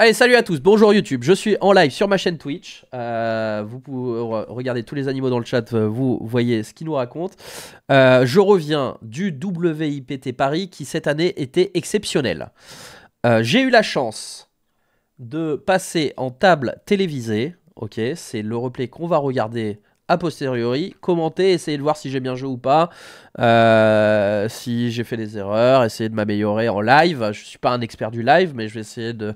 Allez, salut à tous, bonjour YouTube, je suis en live sur ma chaîne Twitch. Euh, vous pouvez regarder tous les animaux dans le chat, euh, vous voyez ce qu'ils nous raconte. Euh, je reviens du WIPT Paris qui cette année était exceptionnel. J'ai eu la chance de passer en table télévisée, ok, c'est le replay qu'on va regarder a posteriori, commenter, essayer de voir si j'ai bien joué ou pas, si j'ai fait des erreurs, essayer de m'améliorer en live. Je ne suis pas un expert du live, mais je vais essayer de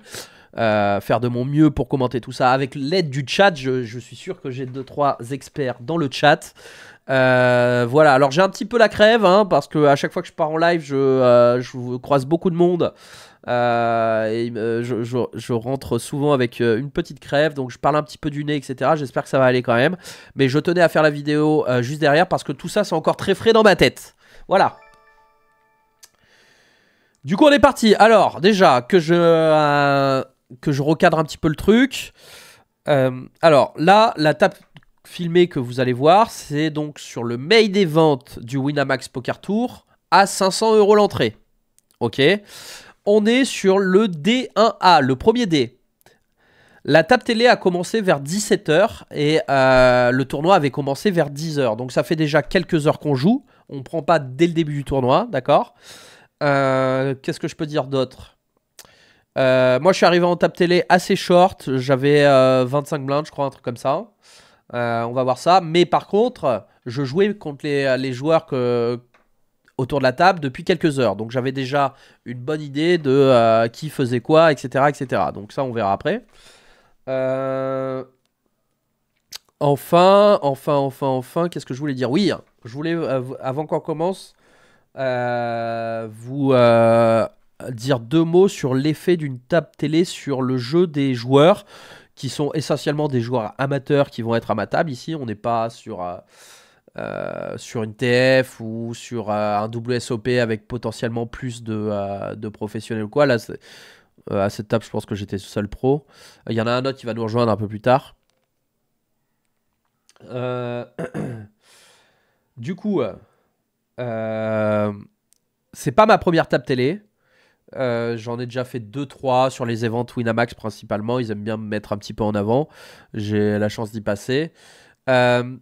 euh, faire de mon mieux pour commenter tout ça. Avec l'aide du chat, je, suis sûr que j'ai deux trois experts dans le chat. Euh, voilà, alors j'ai un petit peu la crève hein, parce que à chaque fois que je pars en live, je, euh, croise beaucoup de monde. et, je, rentre souvent avec une petite crève, donc je parle un petit peu du nez, etc. J'espère que ça va aller quand même. Mais je tenais à faire la vidéo juste derrière parce que tout ça, c'est encore très frais dans ma tête. Voilà. Du coup, on est parti. Alors, déjà, que je que je recadre un petit peu le truc. Euh, alors là, la table filmée que vous allez voir, c'est donc sur le mail des ventes du Winamax Poker Tour à 500 euros l'entrée. Ok On est sur le D1A, le premier D. La table télé a commencé vers 17h et euh, le tournoi avait commencé vers 10h. Donc ça fait déjà quelques heures qu'on joue. On ne prend pas dès le début du tournoi, d'accord euh, Qu'est-ce que je peux dire d'autre euh, moi, je suis arrivé en table télé assez short. J'avais 25 euh, blindes, je crois, un truc comme ça. Euh, on va voir ça. Mais par contre, je jouais contre les, joueurs que, autour de la table depuis quelques heures. Donc j'avais déjà une bonne idée de qui faisait quoi, etc., etc. Donc ça, on verra après. Enfin, enfin, enfin, enfin, qu'est-ce que je voulais dire Oui, je voulais, avant qu'on commence, vous dire deux mots sur l'effet d'une table télé sur le jeu des joueurs, qui sont essentiellement des joueurs amateurs qui vont être à ma table. Ici, on n'est pas sur, euh, euh, sur une TF ou sur euh, un WSOP avec potentiellement plus de, de professionnels ou quoi. Là, à cette table, je pense que j'étais seul pro. Il y en a un autre qui va nous rejoindre un peu plus tard. du coup, c'est pas ma première table télé. Euh, j'en ai déjà fait 2-3 sur les events Winamax principalement. Ils aiment bien me mettre un petit peu en avant. J'ai la chance d'y passer. Euh,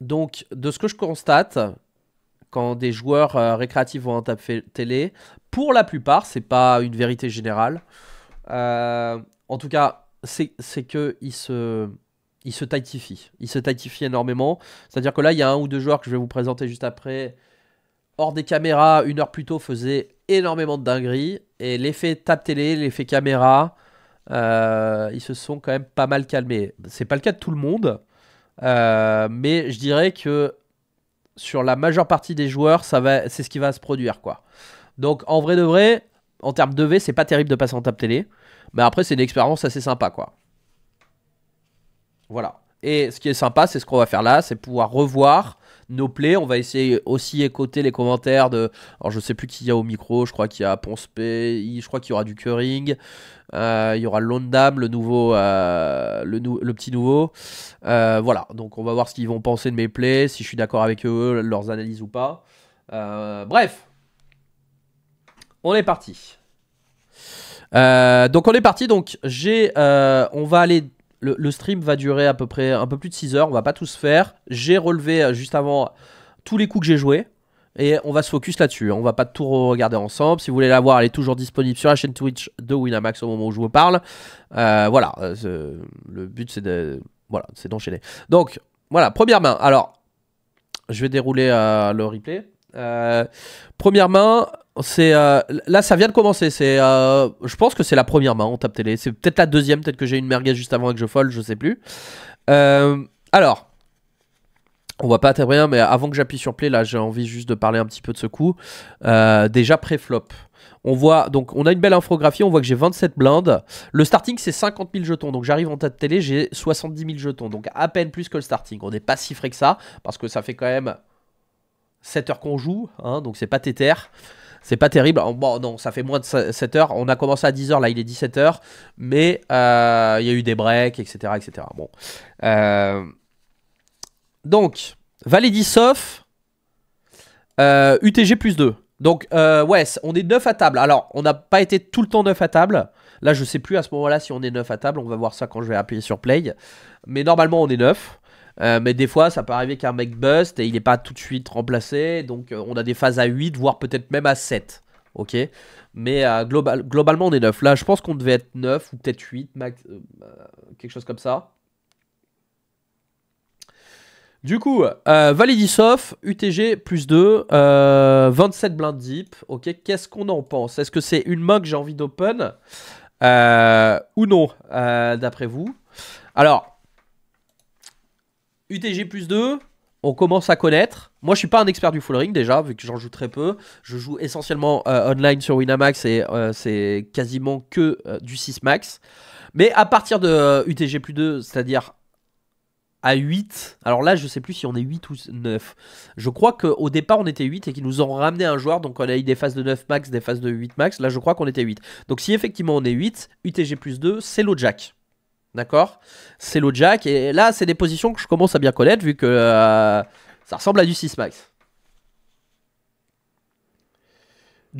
donc, de ce que je constate, quand des joueurs euh, récréatifs vont en tape télé, pour la plupart, c'est pas une vérité générale. en tout cas, c'est qu'ils se il se Il se tightifient énormément. C'est-à-dire que là, il y a un ou deux joueurs que je vais vous présenter juste après hors des caméras, une heure plus tôt, faisait énormément de dingueries. Et l'effet tape télé, l'effet caméra, euh, ils se sont quand même pas mal calmés. C'est pas le cas de tout le monde, euh, mais je dirais que sur la majeure partie des joueurs, ça va, c'est ce qui va se produire, quoi. Donc en vrai de vrai, en termes de V, c'est pas terrible de passer en tape télé, mais après c'est une expérience assez sympa, quoi. Voilà. Et ce qui est sympa, c'est ce qu'on va faire là, c'est pouvoir revoir nos plays. On va essayer aussi écouter les commentaires de. Alors, je sais plus qui y a au micro. Je crois qu'il y a Ponce P. Je crois qu'il y aura du Curing. Euh, il y aura Londam, le nouveau, euh, le, petit nouveau. Euh, voilà, donc on va voir ce qu'ils vont penser de mes plays, si je suis d'accord avec eux, leurs analyses ou pas. bref, on est parti. donc on est parti. Donc j'ai, on va aller le, stream va durer à peu près un peu plus de 6 heures, on va pas tout se faire. J'ai relevé euh, juste avant tous les coups que j'ai joués. Et on va se focus là-dessus. On va pas tout regarder ensemble. Si vous voulez la voir, elle est toujours disponible sur la chaîne Twitch de Winamax au moment où je vous parle. Euh, voilà. Euh, le but, c'est de. Voilà, c'est d'enchaîner. Donc, voilà, première main. Alors, je vais dérouler le replay. première main, c'est euh, là, ça vient de commencer. C'est, euh, je pense que c'est la première main en tape télé. C'est peut-être la deuxième. Peut-être que j'ai une merguez juste avant et que je folle, je sais plus. Euh, alors, on va pas atteindre rien, mais avant que j'appuie sur play, là, j'ai envie juste de parler un petit peu de ce coup. déjà pré-flop. On voit donc on a une belle infographie, on voit que j'ai 27 blindes. Le starting c'est 50 000 jetons, donc j'arrive en tête télé, j'ai 70 000 jetons, donc à peine plus que le starting. On n'est pas si frais que ça, parce que ça fait quand même 7 heures qu'on joue, hein, donc c'est pas tétère. C'est pas terrible. Bon, non, ça fait moins de 7 heures. On a commencé à 10 heures, là il est 17 heures. Mais euh, il y a eu des breaks, etc. etc. Bon. Euh, donc, Validisof euh, UTG plus 2. Donc, ouais, on est 9 à table. Alors, on n'a pas été tout le temps 9 à table. Là, je sais plus à ce moment-là si on est 9 à table. On va voir ça quand je vais appuyer sur play. Mais normalement, on est 9. Euh, mais des fois, ça peut arriver qu'un mec bust et il n'est pas tout de suite remplacé. Donc, euh, on a des phases à 8, voire peut-être même à 7. Ok Mais euh, globalement, on est 9. Là, je pense qu'on devait être 9 ou peut-être 8, max, quelque chose comme ça. Du coup, Validisoft, UTG plus 2, 27 blind deep. Ok, qu'est-ce qu'on en pense Est-ce que c'est une main que j'ai envie d'open Ou non, d'après vous Alors, UTG plus 2, on commence à connaître. Moi, je ne suis pas un expert du full ring déjà, vu que j'en joue très peu. Je joue essentiellement euh, online sur Winamax et euh, c'est quasiment que euh, du 6 max. Mais à partir de UTG plus 2, c'est-à-dire à 8, alors là, je sais plus si on est 8 ou 9. Je crois qu'au départ, on était 8 et qu'ils nous ont ramené un joueur. Donc, on a eu des phases de 9 max, des phases de 8 max. Là, je crois qu'on était 8. Donc, si effectivement on est 8, UTG plus 2, c'est jack D'accord C'est l'eau jack. Et là, c'est des positions que je commence à bien connaître vu que euh, ça ressemble à du 6 max.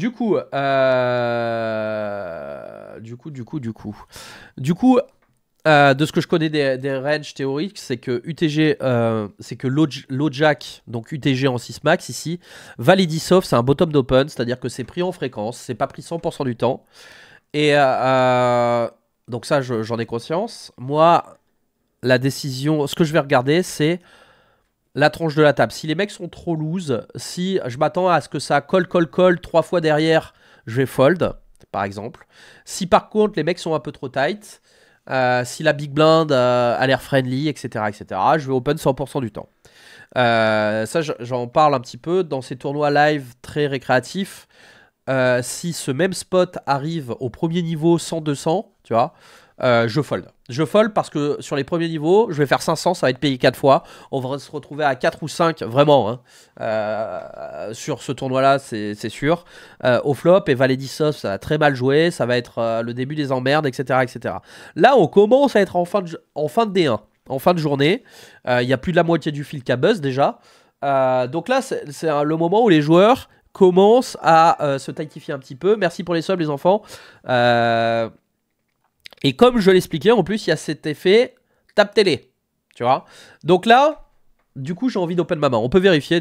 Euh, du coup, du coup, du coup, du coup, du euh, coup, de ce que je connais des, des ranges théoriques, c'est que UTG, c'est que LoJack, donc UTG en 6 max ici, Validisoft, c'est un bottom d'open, c'est-à-dire que c'est pris en fréquence, c'est pas pris 100% du temps. Et donc ça, j'en ai conscience. Moi, la décision, ce que je vais regarder, c'est la tranche de la table. Si les mecs sont trop loose, si je m'attends à ce que ça colle, colle, colle trois fois derrière, je vais fold, par exemple. Si par contre les mecs sont un peu trop tight, euh, si la big blind euh, a l'air friendly, etc., etc., je vais open 100% du temps. Euh, ça, j'en parle un petit peu dans ces tournois live très récréatifs. si ce même spot arrive au premier niveau 100-200, tu vois. Euh, je fold. Je fold parce que sur les premiers niveaux, je vais faire 500, ça va être payé 4 fois. On va se retrouver à 4 ou 5, vraiment, hein. euh, sur ce tournoi-là, c'est sûr. Euh, au flop, et Valet ça va très mal jouer, ça va être le début des emmerdes, etc., etc. Là, on commence à être en fin de, en fin de D1, en fin de journée. Il y a plus de la moitié du fil qui a buzz déjà. donc là, c'est le moment où les joueurs commencent à se tactifier un petit peu. Merci pour les subs, les enfants. Euh et comme je l'expliquais, en plus, il y a cet effet tape télé. Tu vois Donc là, du coup, j'ai envie d'open ma main. On peut vérifier.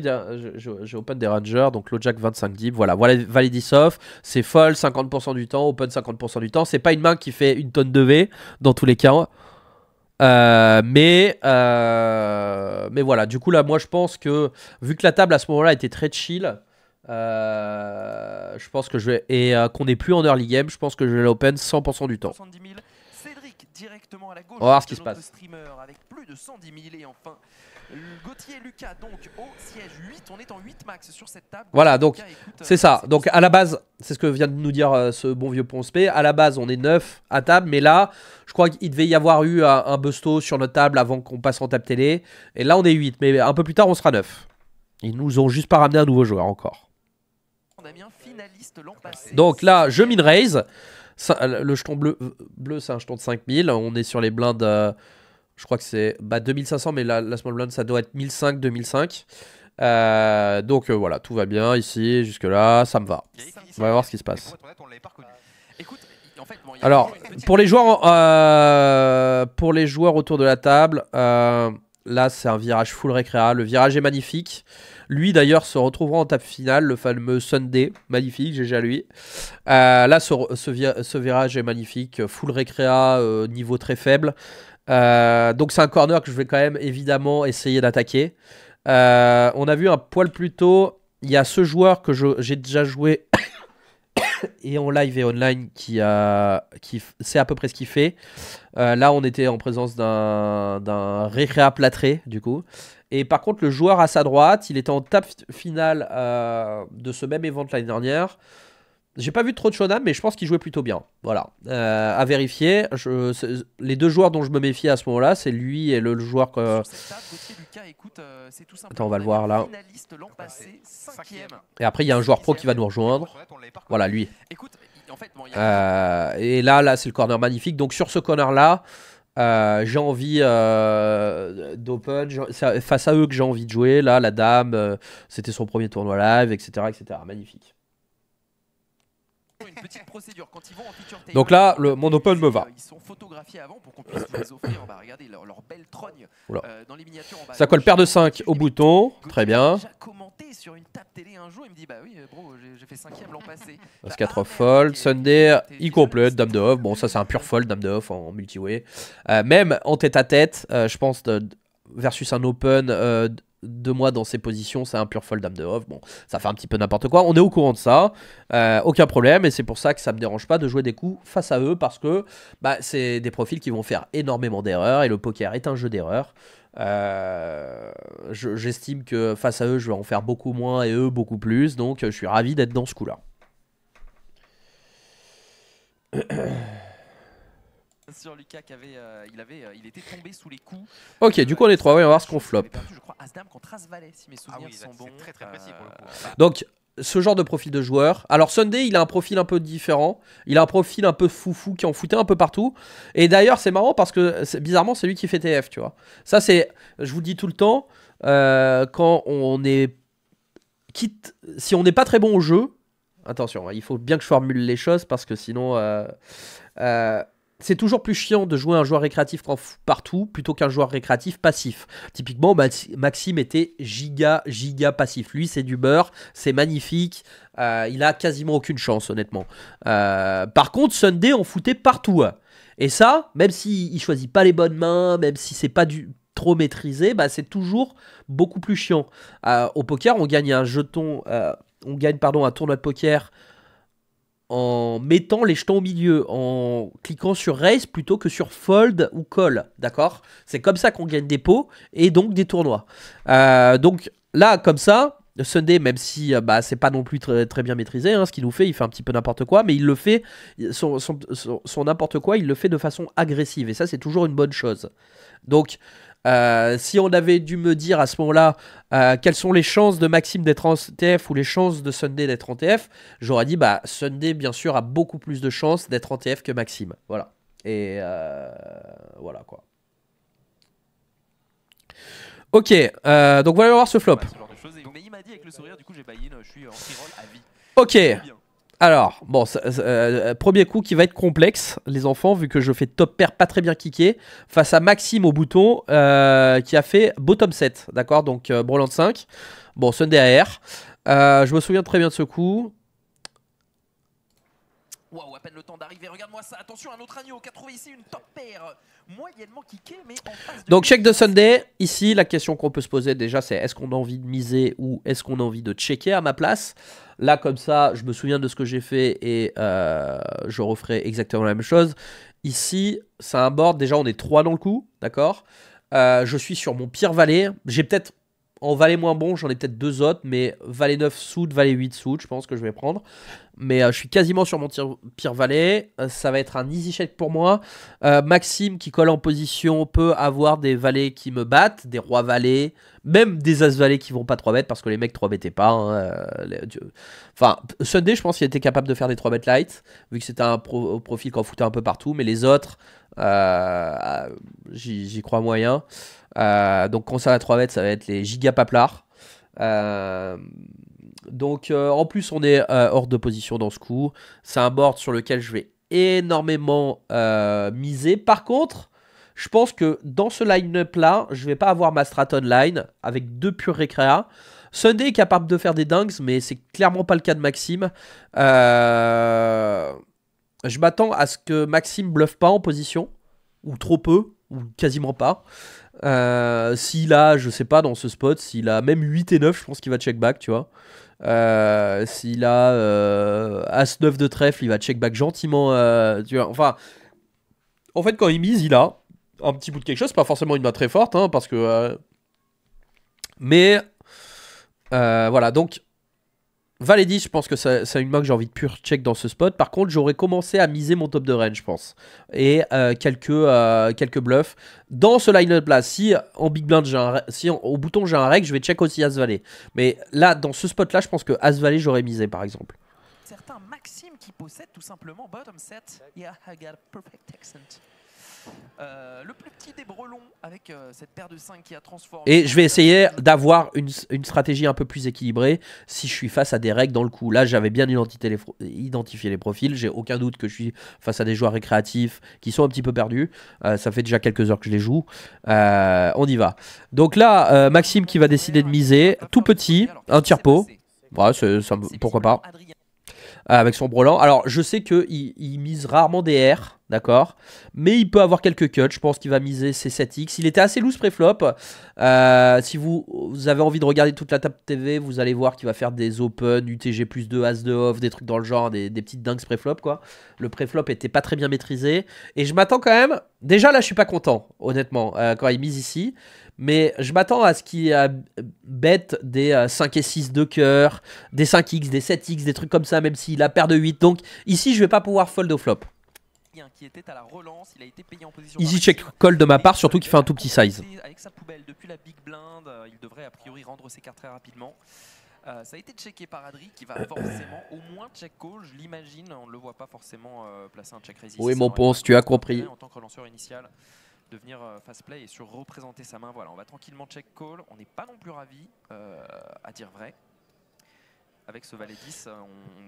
J'ai open des Rangers, donc LoJack 25 deep. Voilà, voilà Validisov. C'est folle 50% du temps, open 50% du temps. C'est pas une main qui fait une tonne de V dans tous les cas. Euh, mais, euh, mais voilà, du coup, là, moi je pense que vu que la table à ce moment-là était très chill, euh, je pense que je vais. Et qu'on n'est plus en early game, je pense que je vais l'open 100% du temps directement à la gauche. On va voir ce qui se passe. Streamer avec plus de 110 et enfin Gauthier Lucas donc au siège 8, on est en 8 max sur cette table. Voilà, donc c'est ça. Donc à la base, c'est ce que vient de nous dire euh, ce bon vieux Ponce À la base, on est 9 à table, mais là, je crois qu'il devait y avoir eu un, busto sur notre table avant qu'on passe en table télé. Et là, on est 8, mais un peu plus tard, on sera 9. Ils nous ont juste pas ramené un nouveau joueur encore. Donc là, je min raise le jeton bleu, bleu c'est un jeton de 5000. On est sur les blindes, euh, je crois que c'est 2500, bah, mais la, small blind, ça doit être 1500 2005. Euh, donc euh, voilà, tout va bien ici, jusque-là, ça me va. On va voir ce qui se passe. Alors, pour les joueurs, pour les joueurs autour de la table, là c'est un virage full récréa. Le virage est magnifique. Lui d'ailleurs se retrouvera en table finale, le fameux Sunday, magnifique, j'ai déjà lui. Euh, là, ce, ce, virage est magnifique, full récréa, euh, niveau très faible. Euh, donc c'est un corner que je vais quand même évidemment essayer d'attaquer. on a vu un poil plus tôt, il y a ce joueur que j'ai déjà joué et en live et online qui, a, qui sait à peu près ce qu'il fait. là, on était en présence d'un récréa plâtré, du coup. Et par contre, le joueur à sa droite, il était en table finale euh, de ce même event l'année dernière. J'ai pas vu trop de Shonam, mais je pense qu'il jouait plutôt bien. Voilà, euh, à vérifier. les deux joueurs dont je me méfie à ce moment-là, c'est lui et le, joueur que. Euh, Attends, on va le voir là. Et après, il y a un joueur pro qui va nous rejoindre. Voilà, lui. et là, là, c'est le corner magnifique. Donc sur ce corner là. Euh, j'ai envie euh, d'open d'open, face à eux que j'ai envie de jouer. Là, la dame, euh, c'était son premier tournoi live, etc., etc. Magnifique. Petite procédure, quand ils vont en feature Donc là, le, mon open me va. Ils sont photographiés avant pour qu'on puisse les offrir. On va regarder leur, leur belle trogne euh, dans les miniatures. en bas. ça colle paire de 5 au bouton. Très bien. J'ai commenté sur une table télé un jour. Il me dit Bah oui, euh, bro, j'ai fait 5 l'an passé. As 4 bah, ah, fold. Sunday, il complète. Dame de off. Bon, ça, c'est un pur fold. Dame de off en, multiway. Euh, même en tête à tête, euh, je pense, de, versus un open euh, deux mois dans ces positions, c'est un pur fold dame de off. Bon, ça fait un petit peu n'importe quoi. On est au courant de ça, euh, aucun problème. Et c'est pour ça que ça me dérange pas de jouer des coups face à eux parce que bah, c'est des profils qui vont faire énormément d'erreurs et le poker est un jeu d'erreurs. Euh, j'estime que face à eux, je vais en faire beaucoup moins et eux beaucoup plus. Donc, je suis ravi d'être dans ce coup-là. sur Lucas qui avait, euh, il avait, euh, était tombé sous les coups. Ok, du coup on est trois, on va voir ce qu'on flop. Ah euh, Donc ce genre de profil de joueur. Alors Sunday, il a un profil un peu différent. Il a un profil un peu foufou qui en foutait un peu partout. Et d'ailleurs, c'est marrant parce que bizarrement, c'est lui qui fait TF, tu vois. Ça, c'est, je vous le dis tout le temps, quand on est quitte, si on n'est pas très bon au jeu, attention, hein, il faut bien que je formule les choses parce que sinon, euh, c'est toujours plus chiant de jouer un joueur récréatif partout plutôt qu'un joueur récréatif passif. Typiquement, Maxime était giga, giga passif. Lui, c'est du beurre, c'est magnifique. Euh, il a quasiment aucune chance, honnêtement. Euh, par contre, Sunday, on foutait partout. Hein. Et ça, même s'il ne choisit pas les bonnes mains, même si c'est pas du, trop maîtrisé, bah, c'est toujours beaucoup plus chiant. Euh, au poker, on gagne un jeton, on gagne pardon un tournoi de poker en mettant les jetons au milieu, en cliquant sur race plutôt que sur fold ou call, d'accord C'est comme ça qu'on gagne des pots et donc des tournois. Euh, donc là, comme ça, Sunday, même si euh, bah, c'est pas non plus très, bien maîtrisé, hein, ce qu'il nous fait, il fait un petit peu n'importe quoi, mais il le fait, son, son n'importe quoi, il le fait de façon agressive, et ça c'est toujours une bonne chose. Donc euh, si on avait dû me dire à ce moment-là euh, quelles sont les chances de Maxime d'être en TF ou les chances de Sunday d'être en TF, j'aurais dit bah Sunday bien sûr a beaucoup plus de chances d'être en TF que Maxime. Voilà. Et euh, voilà quoi. Ok, donc voilà voir ce flop. Ok. Alors, bon, euh, premier coup qui va être complexe, les enfants, vu que je fais top pair pas très bien kické, face à Maxime au bouton, euh, qui a fait bottom 7, d'accord Donc, euh, Broland 5. Bon, Sunday AR. je me souviens très bien de ce coup. Waouh, à peine le temps d'arriver. Regarde-moi ça. Attention, un autre agneau qui a trouvé ici une top pair moyennement kickée, mais en Donc, check de Sunday. Ici, la question qu'on peut se poser déjà, c'est est-ce qu'on a envie de miser ou est-ce qu'on a envie de checker à ma place Là, comme ça, je me souviens de ce que j'ai fait et euh, je referai exactement la même chose. Ici, c'est un Déjà, on est trois dans le coup, d'accord euh, Je suis sur mon pire valet. J'ai peut-être en valet moins bon, j'en ai peut-être deux autres, mais valet 9 sous, valet 8 sous, je pense que je vais prendre. Mais euh, je suis quasiment sur mon pire valet. Euh, ça va être un easy check pour moi. Euh, Maxime qui colle en position peut avoir des valets qui me battent, des rois valets, même des as valets qui vont pas 3 bêtes parce que les mecs 3 bêtaient pas. Hein, enfin, Sunday, je pense qu'il était capable de faire des 3 bêtes light, vu que c'était un profil qu'on foutait un peu partout, mais les autres, j'y crois moyen. Euh, donc concernant la 3 mètres, ça va être les giga paplards euh, donc euh, en plus on est hors de position dans ce coup. C'est un board sur lequel je vais énormément miser. Par contre, je pense que dans ce line-up là, je vais pas avoir ma Straton line avec deux purs récréa. Sunday est capable de faire des dingues, mais c'est clairement pas le cas de Maxime. Je m'attends à ce que Maxime bluffe pas en position, ou trop peu, ou quasiment pas. Euh, s'il a, je sais pas, dans ce spot, s'il a même 8 et 9, je pense qu'il va check back, tu vois. Euh, s'il a euh, As 9 de trèfle, il va check back gentiment. tu vois, enfin, en fait, quand il mise, il a un petit bout de quelque chose, pas forcément une main très forte, hein, parce que. mais voilà, donc Valet-10, je pense que c'est une main que j'ai envie de pure check dans ce spot. Par contre, j'aurais commencé à miser mon top de range, je pense. Et euh, quelques, euh, quelques bluffs. Dans ce line-up là, si en big blind, un, si au bouton j'ai un reg, je vais check aussi As Valet. Mais là, dans ce spot là, je pense que As Valet, j'aurais misé par exemple. Certains Maxime qui possède tout simplement bottom set. Yeah, I got perfect accent. Euh, avec euh, Et je vais essayer d'avoir une, stratégie un peu plus équilibrée si je suis face à des règles dans le coup. Là, j'avais bien identifié les profils. J'ai aucun doute que je suis face à des joueurs récréatifs qui sont un petit peu perdus. Euh, ça fait déjà quelques heures que je les joue. on y va. Donc là, Maxime qui va décider de miser tout petit, un tiers pot. pourquoi pas. avec son brelan. Alors, je sais qu'il il mise rarement des R. D'accord Mais il peut avoir quelques cuts. Je pense qu'il va miser ses 7x. Il était assez loose pré-flop. Euh, si vous, avez envie de regarder toute la table TV, vous allez voir qu'il va faire des open, UTG plus 2, As de off, des trucs dans le genre, des, petites dingues pré-flop. quoi. Le pré-flop était pas très bien maîtrisé. Et je m'attends quand même. Déjà là, je suis pas content, honnêtement, euh, quand il mise ici. Mais je m'attends à ce qu'il a bête des 5 euh, et 6 de cœur, des 5x, des 7x, des trucs comme ça, même s'il a paire de 8. Donc ici, je vais pas pouvoir fold au flop qui était à la relance, il a été payé en position. Easy check call de ma part, surtout qu'il fait un tout petit size. Avec sa poubelle depuis la big blind, euh, il devrait a priori rendre ses cartes très rapidement. Euh, ça a été checké par Adri qui va forcément au moins check call, je l'imagine, on ne le voit pas forcément euh, placer un check resist. Oui mon ponce, tu as compris. En tant que lanceur initial, devenir euh, fast play et sur représenter sa main, voilà, on va tranquillement check call, on n'est pas non plus ravi euh, à dire vrai. Avec ce valet 10,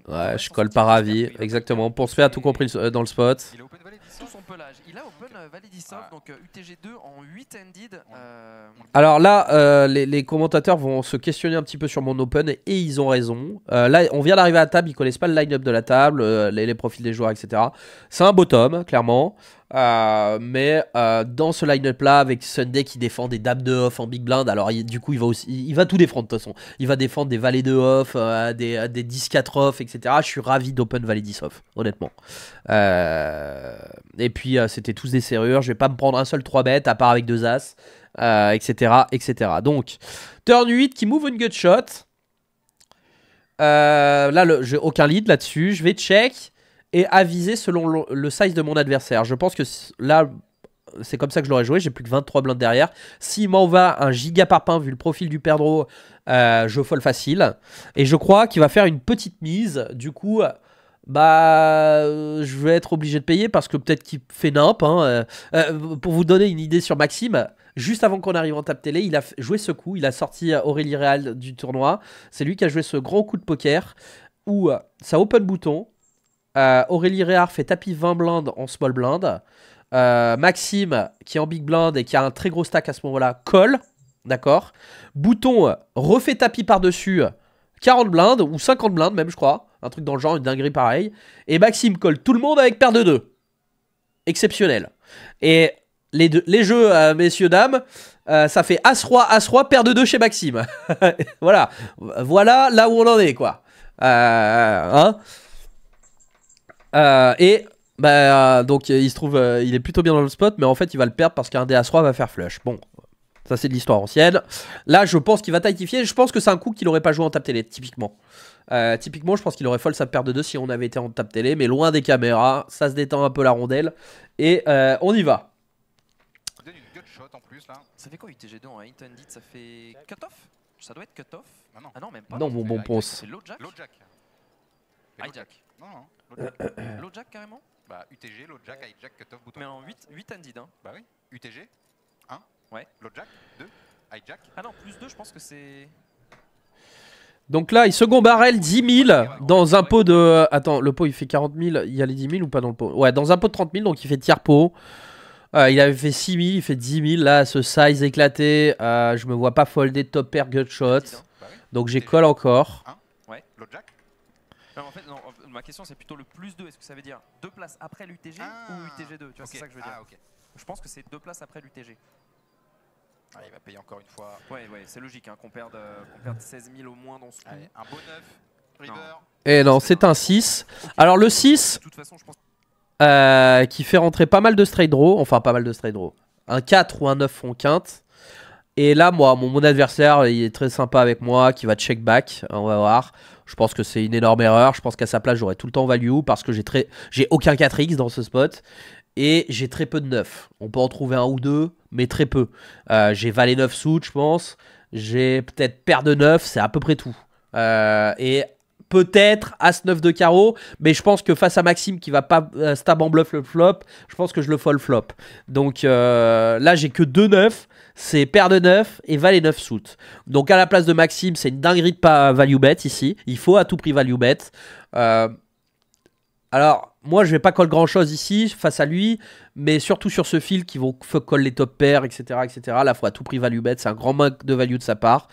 euh, Ouais, je colle par avis, exactement. Pour se faire tout compris euh, dans le spot. Euh, Alors là, les, commentateurs vont se questionner un petit peu sur mon open et ils ont raison. là, on vient d'arriver à la table, ils connaissent pas le line-up de la table, les, les, profils des joueurs, etc. C'est un bottom, clairement. Euh, mais euh, dans ce line-up là, avec Sunday qui défend des dames de off en big blind, alors du coup il va aussi, il, va tout défendre de toute façon. Il va défendre des valets de off, euh, des, 10-4 off, etc. Je suis ravi d'open valet 10 off, honnêtement. et puis c'était tous des serrures. Je vais pas me prendre un seul 3 bêtes à part avec deux as, etc., etc. Donc turn 8 qui move une good shot. là, j'ai aucun lead là-dessus. Je vais check et aviser selon le size de mon adversaire. Je pense que là, c'est comme ça que je l'aurais joué. J'ai plus que 23 blindes derrière. S'il m'en va un giga par pain, vu le profil du perdreau, euh, je folle facile. Et je crois qu'il va faire une petite mise. Du coup, euh, bah, euh, je vais être obligé de payer parce que peut-être qu'il fait n'importe. Hein. pour vous donner une idée sur Maxime, juste avant qu'on arrive en table télé, il a joué ce coup. Il a sorti Aurélie Real du tournoi. C'est lui qui a joué ce grand coup de poker où ça open bouton. Euh, Aurélie Réard fait tapis 20 blindes en small blind. Euh, Maxime, qui est en big blind et qui a un très gros stack à ce moment-là, colle. D'accord Bouton euh, refait tapis par-dessus 40 blindes ou 50 blindes même, je crois. Un truc dans le genre, une dinguerie pareille. Et Maxime colle tout le monde avec paire de deux. Exceptionnel. Et les, les jeux, messieurs, dames, ça fait As-Roi, As-Roi, paire de deux chez Maxime. voilà. Voilà là où on en est, quoi. hein euh, et bah, euh, donc il se trouve, euh, il est plutôt bien dans le spot, mais en fait il va le perdre parce qu'un des 3 va faire flush. Bon, ça c'est de l'histoire ancienne. Là je pense qu'il va tightifier, je pense que c'est un coup qu'il aurait pas joué en tap télé, typiquement. typiquement, je pense qu'il aurait folle sa paire de 2 si on avait été en tap télé, mais loin des caméras, ça se détend un peu la rondelle. Et on y va. Ça fait quoi Ça fait Ça doit être ah ah non. mon bon ponce. jack. non. Euh, euh, euh. L'autre carrément Bah UTG, l'autre jack, cut off bouton. Mais en 8, 8 d'un. Hein. Bah oui. UTG, 1. Ouais. L'autre jack, 2. jack Ah non, plus 2, je pense que c'est. Donc là, il second barrel 10 000 dans un pot de. Attends, le pot il fait 40 000. Il y a les 10 000 ou pas dans le pot Ouais, dans un pot de 30 000, donc il fait tiers pot. il avait fait 6 000, il fait 10 000. Là, ce size éclaté, je me vois pas folder top pair gutshot bah Donc j'ai call encore. Ouais, en fait, non, ma question c'est plutôt le plus 2. Est-ce que ça veut dire 2 places après l'UTG ah. ou UTG 2 Tu vois, c'est ça que je veux ah, dire. Ah, Je pense que c'est deux places après l'UTG. Ah, il va payer encore une fois. Ouais, ouais, c'est logique hein, qu'on perde, 16 euh, 000 au moins dans ce coup. un beau 9, River. Et eh non, c'est un 6. Alors le 6, euh, qui fait rentrer pas mal de straight draw, enfin pas mal de straight draw. Un 4 ou un 9 font quinte. Et là, moi, mon adversaire, il est très sympa avec moi, qui va check back, hein, on va voir. Je pense que c'est une énorme erreur. Je pense qu'à sa place, j'aurais tout le temps value parce que j'ai très... j'ai aucun 4x dans ce spot et j'ai très peu de 9. On peut en trouver un ou deux, mais très peu. Euh, j'ai valé 9 sous, je pense. J'ai peut-être paire de 9, c'est à peu près tout. Euh, et peut-être As-9 de carreau, mais je pense que face à Maxime qui va pas euh, stab en bluff le flop, je pense que je le fold flop. Donc euh, là, j'ai que 2 9 c'est paire de 9 et valet 9 soute. Donc à la place de Maxime, c'est une dinguerie de pas value bet ici. Il faut à tout prix value bet. Euh, alors, moi, je vais pas coller grand-chose ici face à lui, mais surtout sur ce fil qui vont coller les top pairs, etc., etc. la fois à tout prix value bet, c'est un grand manque de value de sa part.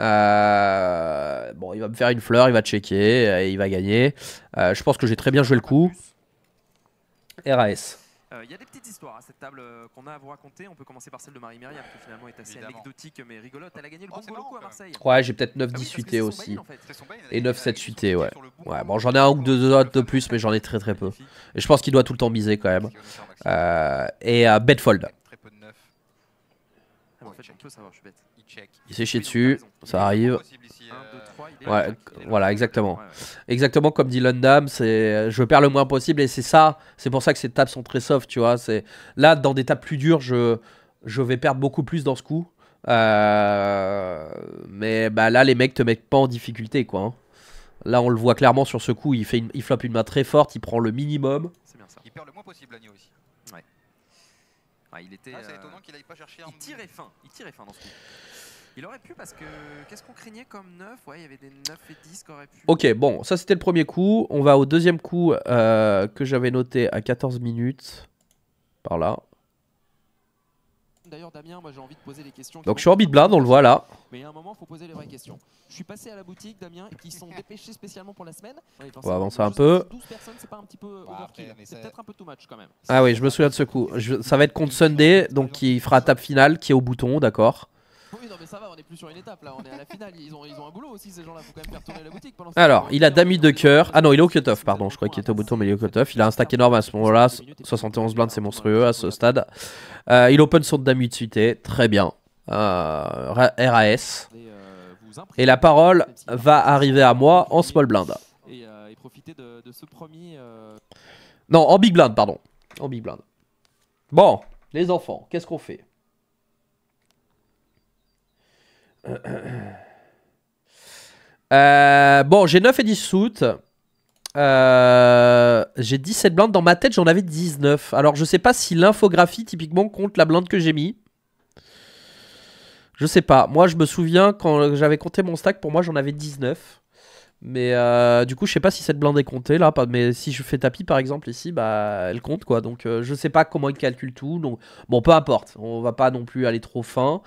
Euh, bon, il va me faire une fleur, il va checker, et il va gagner. Euh, je pense que j'ai très bien joué le coup. RAS. Euh, il y a des petites histoires à cette table euh, qu'on a à vous raconter. On peut commencer par celle de Marie-Myriam qui finalement est assez anecdotique mais rigolote. Elle a gagné le oh, gros coup à Marseille. Ouais, j'ai peut-être 9 10 ah aussi. Et 9-7-8 ouais. Ouais, bon, j'en ai un ou deux autres de plus, mais j'en ai très très peu. Et je pense qu'il doit tout le temps miser quand même. Euh, et à Bedfold. Très peu de 9. Ah, en fait, savoir, je suis bête. Il s'est chié dessus, ça arrive. Euh, voilà, exactement. Exactement comme dit Lundam, c'est je perds le moins possible et c'est ça, c'est pour ça que ces tables sont très soft, tu vois. C'est là dans des tables plus dures, je je vais perdre beaucoup plus dans ce coup. Euh, mais bah là les mecs te mettent pas en difficulté quoi. Hein. Là on le voit clairement sur ce coup, il fait il floppe une main très forte, il prend le minimum. C'est Bien ça. Il perd le moins possible l'agneau aussi. Ouais. il était. Ah, c'est euh, étonnant qu'il pas chercher. Un... Il tirait fin. Il tirait fin dans ce coup. Il aurait pu parce que qu'est-ce qu'on craignait comme 9 Ouais, il y avait des 9 et 10 qui auraient pu. Ok, bon, ça c'était le premier coup. On va au deuxième coup euh, que j'avais noté à 14 minutes. Par là. D'ailleurs, Damien, moi j'ai envie de poser les questions. Donc je suis en bidblind, on le voit là. Mais il y a un moment, il faut poser les vraies questions. Je suis passé à la boutique, Damien, qui sont dépêchés spécialement pour la semaine. Ouais, on va avancer un peu. 12 personnes, c'est pas un petit peu bah, overkill. C'est peut-être un peu too much quand même. Ah oui, je me souviens de ce coup. Je... Ça va être contre Sunday, donc qui fera tape finale, qui est au bouton, d'accord. Oui, non, mais ça va, on est plus sur une étape là, on est à la finale. Ils ont, un aussi, ces gens-là. Alors, il a Dami de cœur. Ah non, il est au cutoff, pardon. Je crois qu'il était au bouton, mais il est au cutoff. Il a un stack énorme à ce moment-là. 71 blindes, c'est monstrueux à ce stade. Euh, il open son dame de suité Très bien. Euh, RAS. Euh, et la parole va arriver à moi en small blind. Et, profiter de, ce premier. Non, en big blind, pardon. En big blind. Bon, les enfants, qu'est-ce qu'on fait Euh, bon, j'ai 9 et 10 soutes. Euh, j'ai 17 blindes. Dans ma tête, j'en avais 19. Alors, je sais pas si l'infographie, typiquement, compte la blinde que j'ai mis. Je sais pas. Moi, je me souviens, quand j'avais compté mon stack, pour moi, j'en avais 19. Mais euh, du coup, je sais pas si cette blinde est comptée là, mais si je fais tapis par exemple ici, bah elle compte quoi. Donc euh, je sais pas comment il calcule tout. Donc bon, peu importe, on va pas non plus aller trop fin.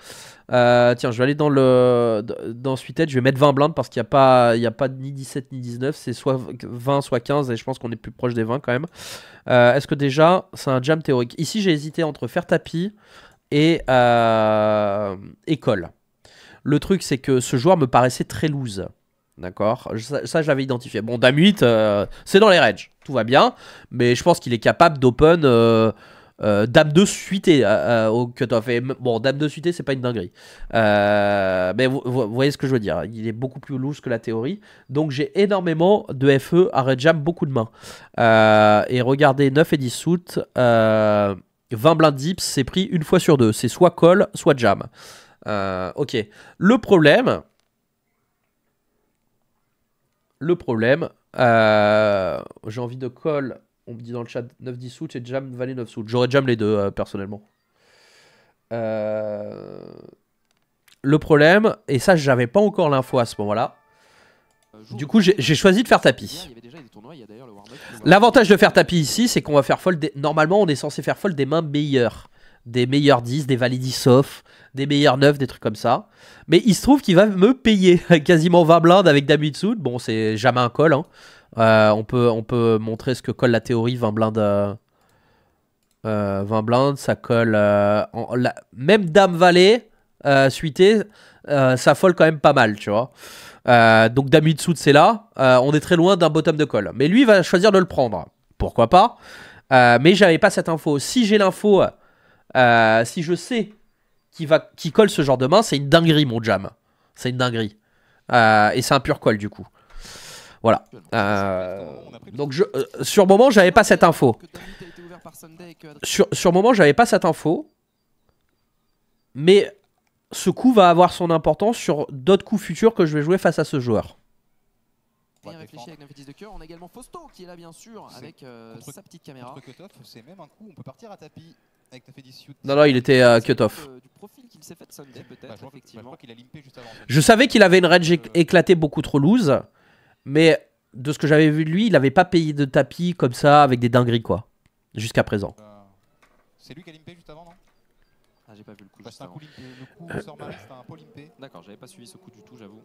Euh, tiens, je vais aller dans le dans suite je vais mettre 20 blindes parce qu'il n'y a pas il y a pas ni 17 ni 19, c'est soit 20 soit 15 et je pense qu'on est plus proche des 20 quand même. Est-ce que déjà c'est un jam théorique Ici, j'ai hésité entre faire tapis et école. Le truc c'est que ce joueur me paraissait très loose. D'accord ça, j'avais identifié. Bon, Dame euh, 8, c'est dans les Rage. Tout va bien. Mais je pense qu'il est capable d'open euh, euh, Dame 2 suité au cutoff. fait. bon, Dame 2 suité, c'est pas une dinguerie. mais vous, voyez ce que je veux dire. Il est beaucoup plus loose que la théorie. Donc j'ai énormément de FE à Red Jam, beaucoup de mains. et regardez 9 et 10 soutes. 20 blind dips, c'est pris une fois sur deux. C'est soit call, soit jam. ok. Le problème le problème, euh, j'ai envie de call, on me dit dans le chat 9-10 sous et jam valet 9 sous. J'aurais jam les deux euh, personnellement. Euh, le problème, et ça j'avais pas encore l'info à ce moment-là. Du coup, j'ai choisi de faire tapis. L'avantage de faire tapis ici, c'est qu'on va faire fold. Normalement, on est censé faire fold des mains meilleures des meilleurs 10, des validis soft, des meilleurs 9, des trucs comme ça. Mais il se trouve qu'il va me payer quasiment 20 blindes avec Dame-uit-soud. Bon, c'est jamais un call. Hein. Euh, on, peut, on peut montrer ce que colle la théorie 20 blindes. 20 euh, euh, blindes, ça colle. la, même Dame Valet, suité, ça folle quand même pas mal, tu vois. donc Dame c'est là. on est très loin d'un bottom de call. Mais lui, va choisir de le prendre. Pourquoi pas mais j'avais pas cette info. Si j'ai l'info, euh, si je sais qui va qui colle ce genre de main, c'est une dinguerie mon jam. C'est une dinguerie. Euh, et c'est un pur call du coup. Voilà. Euh, donc je, sur moment, j'avais pas cette info. Sur, le moment, j'avais pas cette info. Mais ce coup va avoir son importance sur d'autres coups futurs que je vais jouer face à ce joueur. On a également Fausto qui est là, bien sûr, avec sa petite caméra. c'est même un coup, on peut partir à tapis. Non, non, il était à euh, cut-off. Euh, bah, bah, je savais qu'il avait une range euh, éclatée beaucoup trop loose, mais de ce que j'avais vu de lui, il n'avait pas payé de tapis comme ça avec des dingueries quoi, jusqu'à présent. Bah, c'est lui qui a limpé juste avant, non Ah, j'ai pas vu le coup. Bah, c'est un coup limpé. Le coup sort mal, c'est un pot limpé. D'accord, j'avais pas suivi ce coup du tout, j'avoue.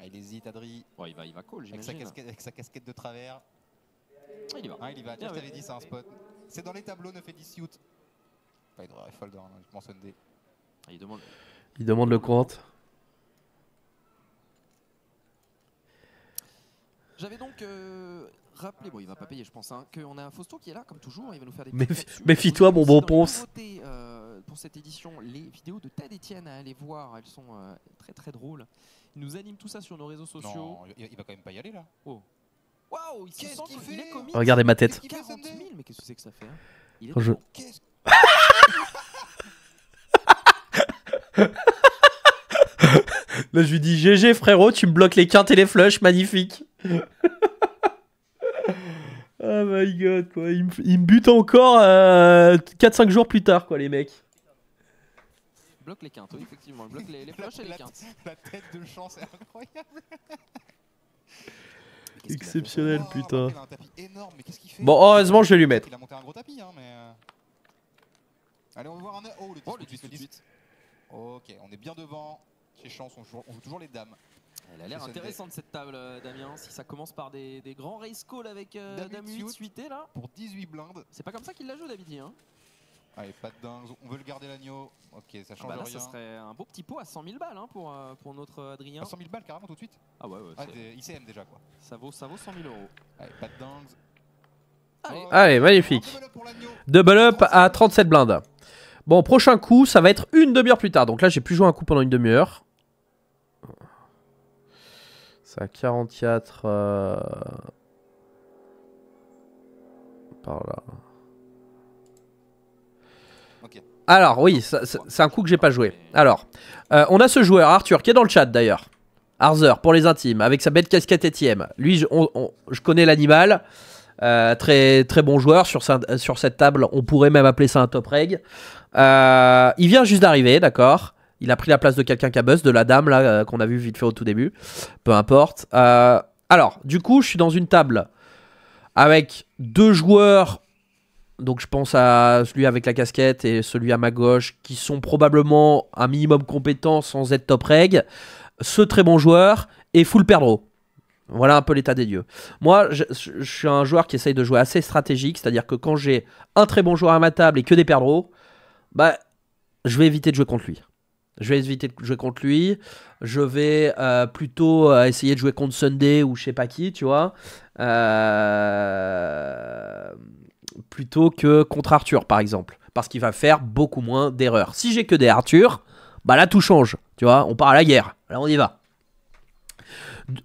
Ah, il hésite, Adri. Bon, il va, il va call, j'imagine. Avec, avec, sa casquette de travers. Ah, il y va. Ah, il y va. Tiens, je ah, t'avais dit, c'est un spot. C'est dans les tableaux, 9 et 10 août. Pas il devrait folder, hein, je mentionne des. Ah, il demande. Il demande le compte. J'avais donc euh, rappelé, bon il va pas payer je pense, hein, qu'on a un Fausto qui est là comme toujours, il va nous faire des Mais Méfie-toi mon bon ponce euh, Pour cette édition, les vidéos de Tad Etienne à aller voir, elles sont euh, très très drôles. Il nous anime tout ça sur nos réseaux sociaux. Non, il va quand même pas y aller là. Oh, Wow, qu'est-ce qu'il fait commis. Regardez ma tête. mais qu'est-ce que ça fait hein il est Je... Là, je lui dis GG frérot, tu me bloques les quintes et les flushs, magnifique. oh my god, quoi. Il, me bute encore 4-5 euh, jours plus tard, quoi, les mecs. Il bloque les quintes, oui, effectivement. Il bloque les, les flushs et les quintes. La tête de chance est incroyable. Exceptionnel, putain. Bon, heureusement, je vais lui mettre. Hein, euh. Allez, on va voir un. Oh, le 10, oh, le 10, Ok, on est bien devant. Chez Chance, on joue, on toujours les dames. Elle a l'air intéressante cette table, euh, Damien. Si ça commence par des, des grands race calls avec euh, Dame 8 suité là. Pour 18 blindes. C'est pas comme ça qu'il la joue, David. Hein. Allez, pas de dingue, on veut le garder l'agneau. Ok, ça ah change ah rien. Ça serait un beau petit pot à 100 000 balles hein, pour, euh, pour notre euh, Adrien. 100 ah, 000 balles carrément tout de suite Ah ouais, ouais. Ah, ICM déjà quoi. Ça vaut, ça vaut 100 000 euros. Allez, pas de dingue. Allez, oh, magnifique. Double up à 37 blindes. Bon, prochain coup, ça va être une demi-heure plus tard. Donc là, j'ai plus joué un coup pendant une demi-heure. Ça 44... Euh, par là. Alors oui, c'est un coup que j'ai pas joué. Alors, euh, on a ce joueur, Arthur, qui est dans le chat d'ailleurs. Arthur, pour les intimes, avec sa bête casquette étième. Lui, je, connais l'animal. Euh, très, très bon joueur sur, cette table. On pourrait même appeler ça un top reg. Euh, il vient juste d'arriver, d'accord Il a pris la place de quelqu'un qui a buzz, de la dame là qu'on a vu vite fait au tout début. Peu importe. alors, du coup, je suis dans une table avec deux joueurs donc je pense à celui avec la casquette et celui à ma gauche qui sont probablement un minimum compétents sans être top reg. Ce très bon joueur est full perdreau. Voilà un peu l'état des dieux. Moi, je, suis un joueur qui essaye de jouer assez stratégique, c'est-à-dire que quand j'ai un très bon joueur à ma table et que des perdreaux, bah, je vais éviter de jouer contre lui. Je vais éviter de jouer contre lui. Je vais euh, plutôt euh, essayer de jouer contre Sunday ou je sais pas qui, tu vois. Euh plutôt que contre Arthur par exemple, parce qu'il va faire beaucoup moins d'erreurs. Si j'ai que des Arthur, bah là tout change, tu vois, on part à la guerre, là on y va.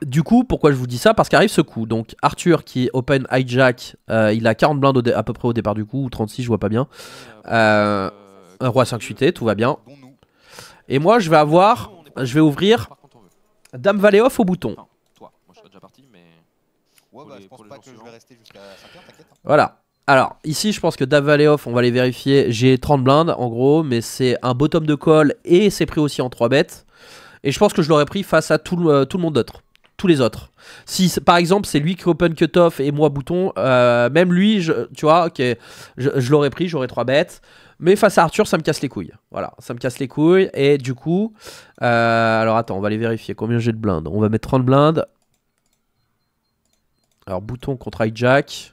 Du coup, pourquoi je vous dis ça Parce qu'arrive ce coup. Donc Arthur qui open hijack, euh, il a 40 blindes à peu près au départ du coup, ou 36, je vois pas bien. Euh, un roi 5 suité, tout va bien. Et moi je vais avoir, je vais ouvrir Dame Valéoff au bouton. Hein. Voilà. Alors, ici, je pense que Dave Off, on va les vérifier. J'ai 30 blindes, en gros, mais c'est un bottom de call et c'est pris aussi en 3 bêtes. Et je pense que je l'aurais pris face à tout, euh, tout le monde d'autre. Tous les autres. Si par exemple c'est lui qui open off et moi bouton, euh, même lui, je, tu vois, ok, je, l'aurais pris, j'aurais 3 bêtes. Mais face à Arthur, ça me casse les couilles. Voilà, ça me casse les couilles. Et du coup, euh, alors attends, on va les vérifier combien j'ai de blindes. On va mettre 30 blindes. Alors bouton contre hijack.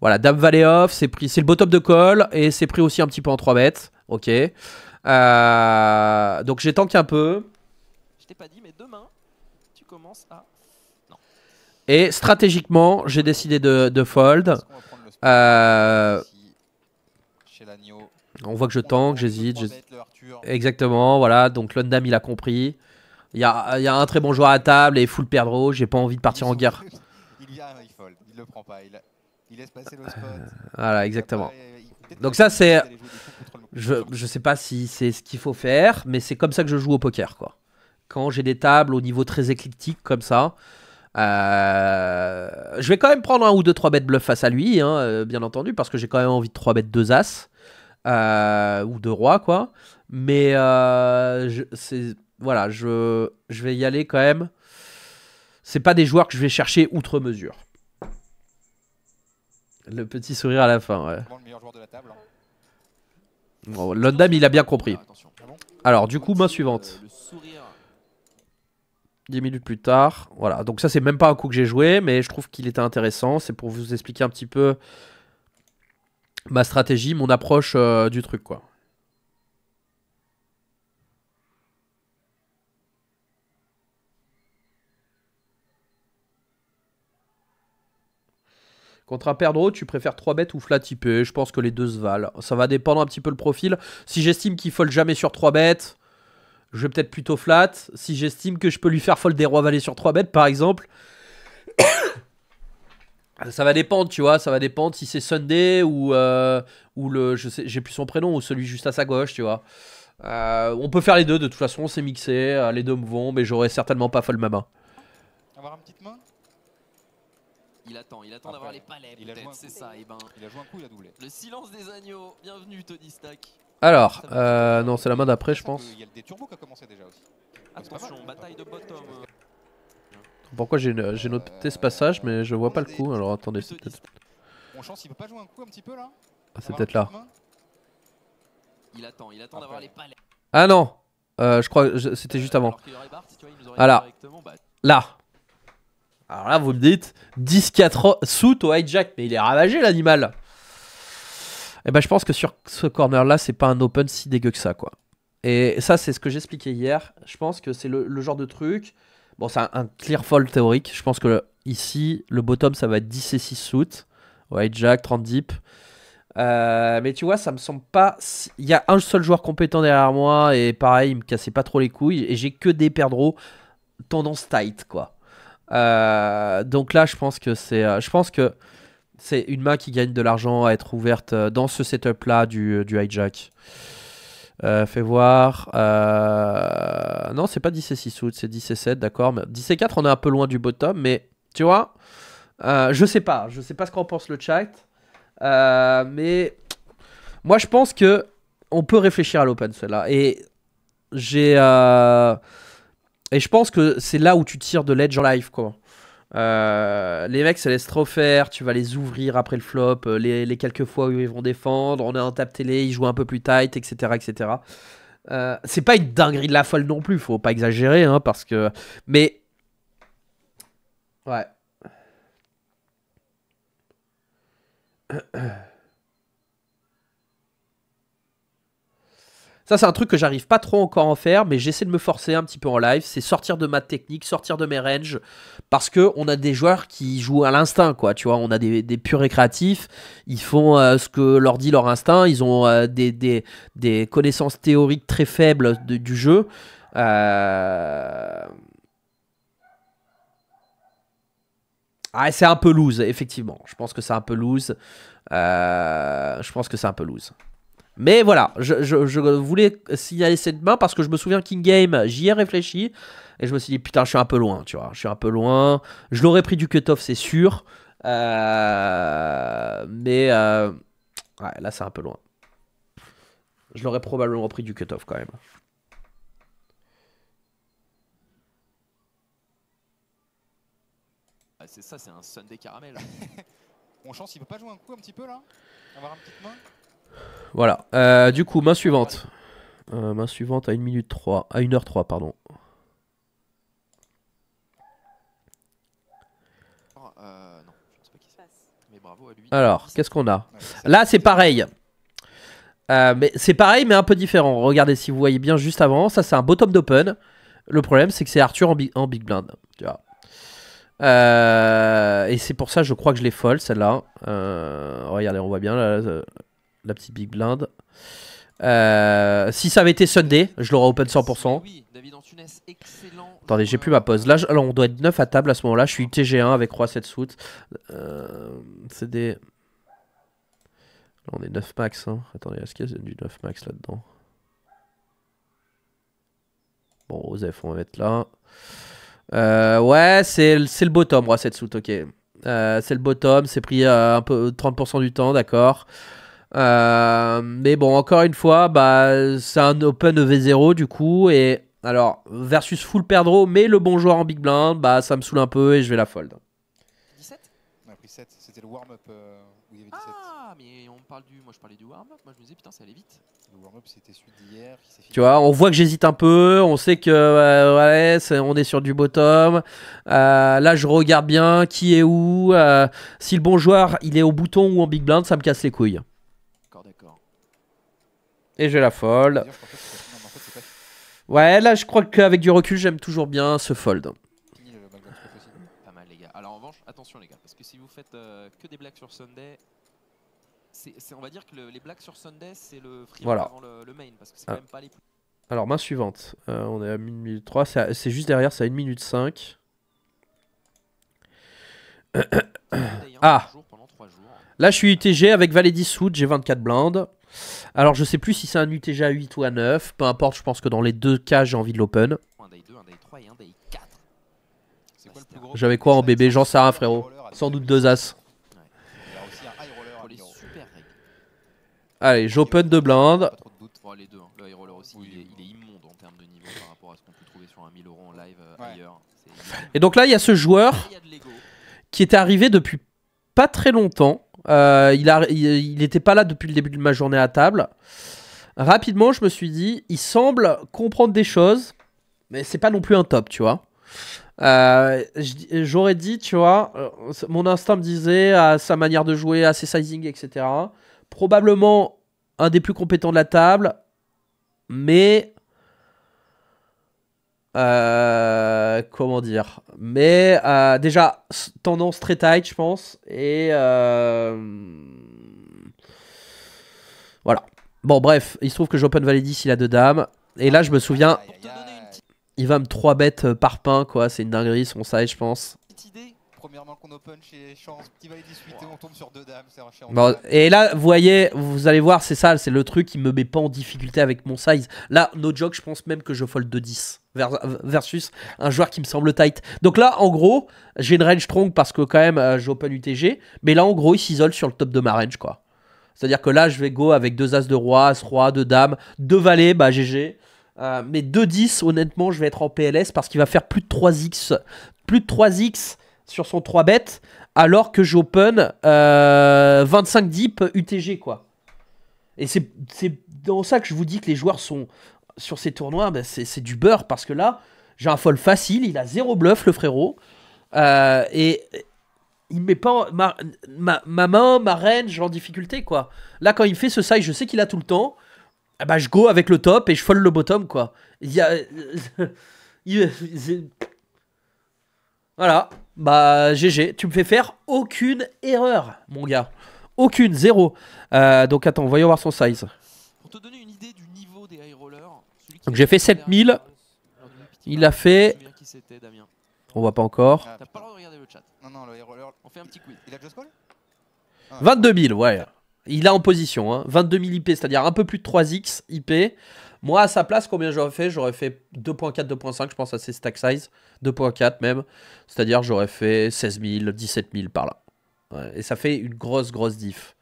Voilà, Dame Valley Off, c'est pris, c'est le bottom de call et c'est pris aussi un petit peu en 3 bêtes. Ok. Euh, donc j'ai tanké un peu. Je t'ai pas dit, mais demain, tu commences à. Non. Et stratégiquement, j'ai décidé de, fold. Euh, on, voit que je tank, j'hésite. Exactement, voilà. Donc Dame, il a compris. Il y a, un très bon joueur à table et full perdreau. J'ai pas envie de partir en guerre. il y a un, rifle, Il le prend pas. Il il laisse passer le spot. Euh, voilà, exactement. Donc ça c'est... Je, je sais pas si c'est ce qu'il faut faire, mais c'est comme ça que je joue au poker, quoi. Quand j'ai des tables au niveau très écliptique comme ça, euh, je vais quand même prendre un ou deux trois bêtes bluff face à lui, hein, euh, bien entendu, parce que j'ai quand même envie de trois bêtes deux as ou deux rois, quoi. Mais voilà, je, je vais y aller quand même. C'est pas des joueurs que je vais chercher outre mesure. Le petit sourire à la fin, ouais. Hein. il a bien compris. Ah, ah Alors, du coup, main suivante. 10 euh, minutes plus tard. Voilà, donc ça, c'est même pas un coup que j'ai joué, mais je trouve qu'il était intéressant. C'est pour vous expliquer un petit peu ma stratégie, mon approche euh, du truc, quoi. Contre un perdreau, tu préfères 3 bêtes ou flat IP Je pense que les deux se valent. Ça va dépendre un petit peu le profil. Si j'estime qu'il fold jamais sur 3 bêtes, je vais peut-être plutôt flat. Si j'estime que je peux lui faire fold des rois valets sur 3 bêtes, par exemple, ça va dépendre, tu vois. Ça va dépendre si c'est Sunday ou, euh, ou le. Je sais, j'ai plus son prénom ou celui juste à sa gauche, tu vois. Euh, on peut faire les deux, de toute façon, c'est mixé. Euh, les deux me vont, mais j'aurais certainement pas fold ma main. Avoir une petite main il attend, il attend d'avoir les palais peut-être, c'est ça. Et eh ben, il a joué un coup, il a doublé. Le silence des agneaux, bienvenue Tony Stack. Alors, euh, non, c'est la main d'après, je pense. Il y a turbo qui a commencé déjà aussi. Attention, bataille de bottom. Hein. Pourquoi j'ai noté ce passage, mais je vois pas le coup, alors attendez, c'est peut-être. Bonne chance, il peut pas jouer un coup un petit peu là Ah, c'est peut-être là. Il attend, il attend d'avoir les palais. Ah non euh, Je crois que c'était juste euh, avant. Ah là là alors là, vous me dites 10-4 sous au hijack, mais il est ravagé l'animal. Et eh ben, je pense que sur ce corner-là, c'est pas un open si dégueu que ça, quoi. Et ça, c'est ce que j'expliquais hier. Je pense que c'est le, genre de truc. Bon, c'est un, clear fall théorique. Je pense que ici, le bottom, ça va être 10 et 6 suit. au jack, 30 deep. Euh, mais tu vois, ça me semble pas. Il y a un seul joueur compétent derrière moi. Et pareil, il me cassait pas trop les couilles. Et j'ai que des perdreaux tendance tight, quoi. Euh, donc là, je pense que c'est, euh, je pense que c'est une main qui gagne de l'argent à être ouverte euh, dans ce setup là du, du hijack. fais voir. Non, c'est pas 10 et 6 c'est 10 et 7, d'accord. 10 et 4, on est un peu loin du bottom, mais tu vois, je sais pas. Je sais pas ce qu'en pense le chat. mais moi, je pense que on peut réfléchir à l'open, celle-là. Et j'ai et je pense que c'est là où tu tires de l'edge en live, quoi. Euh, les mecs se laissent trop faire, tu vas les ouvrir après le flop, euh, les, quelques fois où ils vont défendre, on est en tap télé, ils jouent un peu plus tight, etc. etc. Euh, c'est pas une dinguerie de la folle non plus, faut pas exagérer, hein, parce que. Mais. Ouais. Ça, c'est un truc que j'arrive pas trop encore à en faire, mais j'essaie de me forcer un petit peu en live. C'est sortir de ma technique, sortir de mes ranges, parce que on a des joueurs qui jouent à l'instinct, quoi. Tu vois, on a des, des purs récréatifs, ils font euh, ce que leur dit leur instinct, ils ont euh, des, des, connaissances théoriques très faibles du jeu. Euh, ah, c'est un peu loose, effectivement. Je pense que c'est un peu loose. je pense que c'est un peu loose. Mais voilà, je, voulais signaler cette main parce que je me souviens King Game, j'y ai réfléchi. Et je me suis dit, putain, je suis un peu loin, tu vois. Je suis un peu loin. Je l'aurais pris du cut-off, c'est sûr. Euh, mais euh, là, c'est un peu loin. Je l'aurais probablement pris du cut-off quand même. Ah, c'est ça, c'est un Sunday caramel. bon chance, il veut pas jouer un coup un petit peu là Avoir une petite main voilà. Euh, du coup, main suivante. Euh, main suivante à 1 minute 3. À 1 h 3, pardon. Alors, qu'est-ce qu'on a Là, c'est pareil. Euh, mais c'est pareil, mais un peu différent. Regardez si vous voyez bien juste avant. Ça, c'est un bottom d'open. Le problème, c'est que c'est Arthur en, big blind. et c'est pour ça, je crois que je l'ai folle, celle-là. regardez, on voit bien. là, la petite big blind. Euh, si ça avait été Sunday, je l'aurais open 100%. Eh Attendez, j'ai plus ma pause. Là, on doit être 9 à table à ce moment-là. Je suis TG1 avec Roi 7 soute. Euh, c'est des. Là, on est 9 max. Hein. Attendez, est-ce qu'il y a du 9 max là-dedans Bon, Osef, on va mettre là. Euh, ouais, c'est le bottom, Roi 7 soute, ok. c'est le bottom, c'est pris un peu 30% du temps, d'accord. Euh, mais bon, encore une fois, bah, c'est un open EV0 du coup. Et alors, versus full perdreau, mais le bon joueur en big blind, bah, ça me saoule un peu et je vais la fold. 17 On a pris 7, c'était le warm-up euh, où il y avait 17. Ah, mais on parle du. Moi je parlais du warm-up, moi je me disais putain, ça allait vite. Le warm-up c'était celui d'hier Tu vois, on voit que j'hésite un peu, on sait que. Euh, ouais, on est sur du bottom. là, je regarde bien qui est où. si le bon joueur il est au bouton ou en big blind, ça me casse les couilles. Et j'ai la folle. Ouais, là je crois qu'avec du recul, j'aime toujours bien ce fold. Pas mal les gars. Alors en revanche, attention les gars, parce que si vous faites euh, que des blagues sur Sunday, on va dire que le, les blagues sur Sunday, c'est le free voilà. avant le, main, parce que c'est ah. quand même pas les plus... Alors main suivante, euh, on est à 1 minute 3, c'est juste derrière, c'est à 1 minute 5. Hein, ah Là je suis UTG avec Valet 10 j'ai 24 blindes. Alors je sais plus si c'est un à 8 ou à 9, peu importe, je pense que dans les deux cas j'ai envie de l'open. J'avais quoi en bébé J'en sais rien frérot, sans doute deux as. Allez, j'open de blindes. Hein. Euh, et donc là, il y a ce joueur qui est arrivé depuis pas très longtemps euh, il n'était pas là depuis le début de ma journée à table. Rapidement, je me suis dit, il semble comprendre des choses, mais c'est pas non plus un top, tu vois. Euh, j'aurais dit, tu vois, euh, mon instinct me disait à sa manière de jouer, à ses sizing, etc. Probablement un des plus compétents de la table, mais euh, comment dire Mais euh, déjà, tendance très tight, je pense. Et euh, voilà. Bon, bref, il se trouve que j'open validis 10, il a deux dames. Et là, je me souviens, il va me trois bêtes par pain, quoi. C'est une dinguerie, son side, je pense qu'on open chez Chance, et on tombe sur deux dames, Et là, vous voyez, vous allez voir, c'est ça, c'est le truc qui me met pas en difficulté avec mon size. Là, no joke, je pense même que je fold 2-10 versus un joueur qui me semble tight. Donc là, en gros, j'ai une range strong parce que quand même, euh, j'open UTG, mais là, en gros, il s'isole sur le top de ma range, quoi. C'est-à-dire que là, je vais go avec deux as de roi, as roi, deux dames, deux valets, bah GG. Euh, mais 2-10, honnêtement, je vais être en PLS parce qu'il va faire plus de 3x. Plus de 3x sur son 3 bet alors que j'open 25 euh, deep UTG quoi. Et c'est dans ça que je vous dis que les joueurs sont sur ces tournois, ben, c'est du beurre parce que là, j'ai un fold facile, il a zéro bluff le frérot. Euh, et il met pas ma, ma, ma, main, ma range en difficulté quoi. Là quand il fait ce size, je sais qu'il a tout le temps. Ah bah, je go avec le top et je fold le bottom quoi. Il y voilà bah GG, tu me fais faire aucune erreur, mon gars. Aucune, zéro. Euh, donc attends, voyons voir son size. Pour te donner une idée du niveau des celui donc j'ai fait 7000. Euh, il a fait... On voit pas encore. 22000 de fait Il a ouais. Il a en position, hein. 22000 IP, c'est-à-dire un peu plus de 3x IP. Moi, à sa place, combien j'aurais fait J'aurais fait 2.4, 2.5, je pense à ces stack size, 2.4 même. C'est-à-dire, j'aurais fait 16 000, 17 000 par là. Et ça fait une grosse, grosse diff.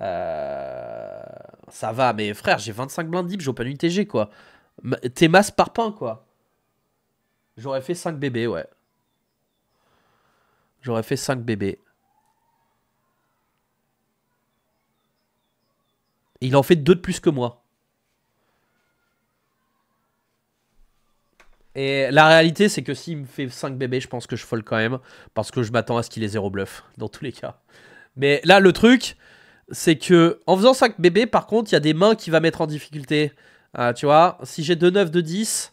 Euh, ça va, mais frère, j'ai 25 blindes diff, j'open une UTG, quoi. T'es masse par pain, quoi. J'aurais fait 5 bébés, ouais. J'aurais fait 5 bébés. il en fait 2 de plus que moi. Et la réalité, c'est que s'il me fait 5 bébés, je pense que je folle quand même. Parce que je m'attends à ce qu'il ait 0 bluff, dans tous les cas. Mais là, le truc, c'est que en faisant 5 bébés, par contre, il y a des mains qui va mettre en difficulté. Ah, tu vois, si j'ai 2 9, de 10